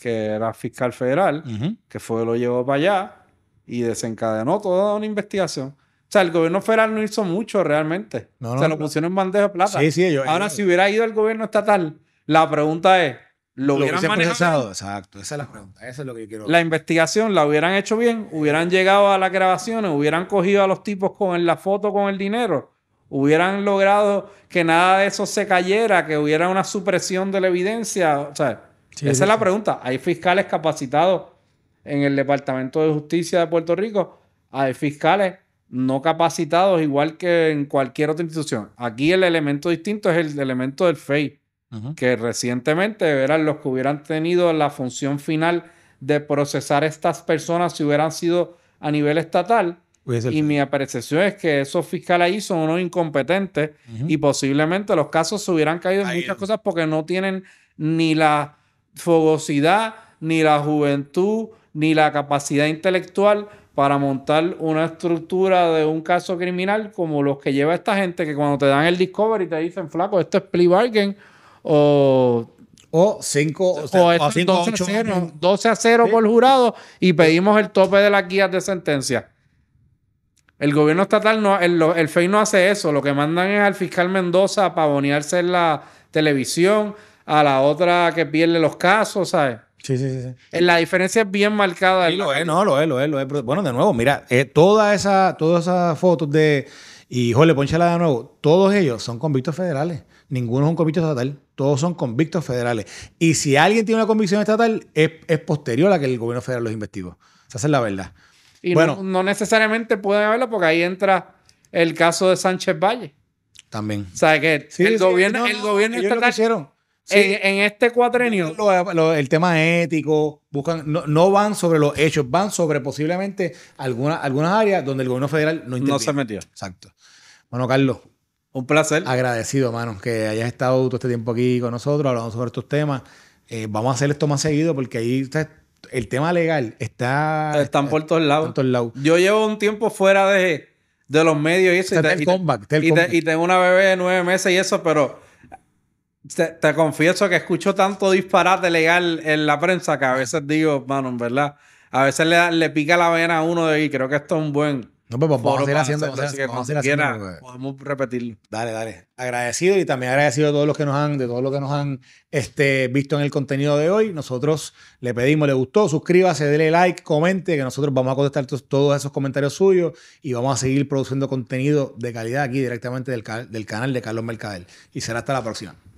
que era fiscal federal, que fue lo llevó para allá y desencadenó toda una investigación. O sea, el gobierno federal no hizo mucho realmente. No, o lo pusieron en bandeja de plata. Sí, sí, yo, Ahora, si hubiera ido el gobierno estatal, la pregunta es, ¿lo, hubieran manejado? Exacto, esa es la pregunta. esa es lo que yo quiero. La investigación la hubieran hecho bien, hubieran llegado a las grabaciones, hubieran cogido a los tipos con la foto con el dinero, hubieran logrado que nada de eso se cayera, que hubiera una supresión de la evidencia. O sea, esa es la pregunta. Hay fiscales capacitados en el Departamento de Justicia de Puerto Rico, hay fiscales no capacitados igual que en cualquier otra institución. Aquí el elemento distinto es el elemento del fe que recientemente eran los que hubieran tenido la función final de procesar estas personas si hubieran sido a nivel estatal. y mi apreciación es que esos fiscales ahí son unos incompetentes y posiblemente los casos se hubieran caído en muchas cosas porque no tienen ni la fogosidad, ni la juventud, ni la capacidad intelectual para montar una estructura de un caso criminal como los que lleva esta gente que cuando te dan el discovery te dicen, flaco, esto es plea bargain o o 5 o, 12, a 0, 12 a 0 por jurado y pedimos el tope de las guías de sentencia. El gobierno estatal, no, el, el FEI no hace eso. Lo que mandan es al fiscal Mendoza para boniarse en la televisión, a la otra que pierde los casos, ¿sabes? Sí, sí, sí. Eh, la diferencia es bien marcada. Sí, lo es, no, lo es, lo es, lo es. Bueno, de nuevo, mira, eh, todas esas todas esas fotos de... Y, jole, ponchala de nuevo. Todos ellos son convictos federales ninguno es un convicto estatal, todos son convictos federales. Y si alguien tiene una convicción estatal, es, posterior a la que el gobierno federal los investigó. esa es la verdad. Y bueno, no, necesariamente puede haberla porque ahí entra el caso de Sánchez Valle. También. O sea, que el, gobierno, el gobierno estatal... En, este cuatrenio. el tema ético, buscan, no, van sobre los hechos, van sobre posiblemente algunas áreas donde el gobierno federal no No se metió. Exacto. Bueno, Carlos, un placer. Agradecido, mano, que hayas estado todo este tiempo aquí con nosotros, hablando sobre estos temas. Eh, vamos a hacer esto más seguido porque ahí el tema legal está... Están por todos lados. todos lados. Yo llevo un tiempo fuera de, de los medios y eso. y, tengo una bebé de nueve meses y eso, pero te, confieso que escucho tanto disparate legal en la prensa que a veces digo, mano, verdad, a veces le, le pica la vena a uno de ahí. Creo que esto es un buen no, pues, pues, vamos a seguir haciendo, Podemos repetirlo. Dale, dale. Agradecido y también agradecido a todos los que nos han, de todos los que nos han este, visto en el contenido de hoy. Nosotros le pedimos, le gustó, suscríbase, dele like, comente, que nosotros vamos a contestar todos esos comentarios suyos y vamos a seguir produciendo contenido de calidad aquí directamente del, canal de Carlos Mercadel. Y será hasta la próxima.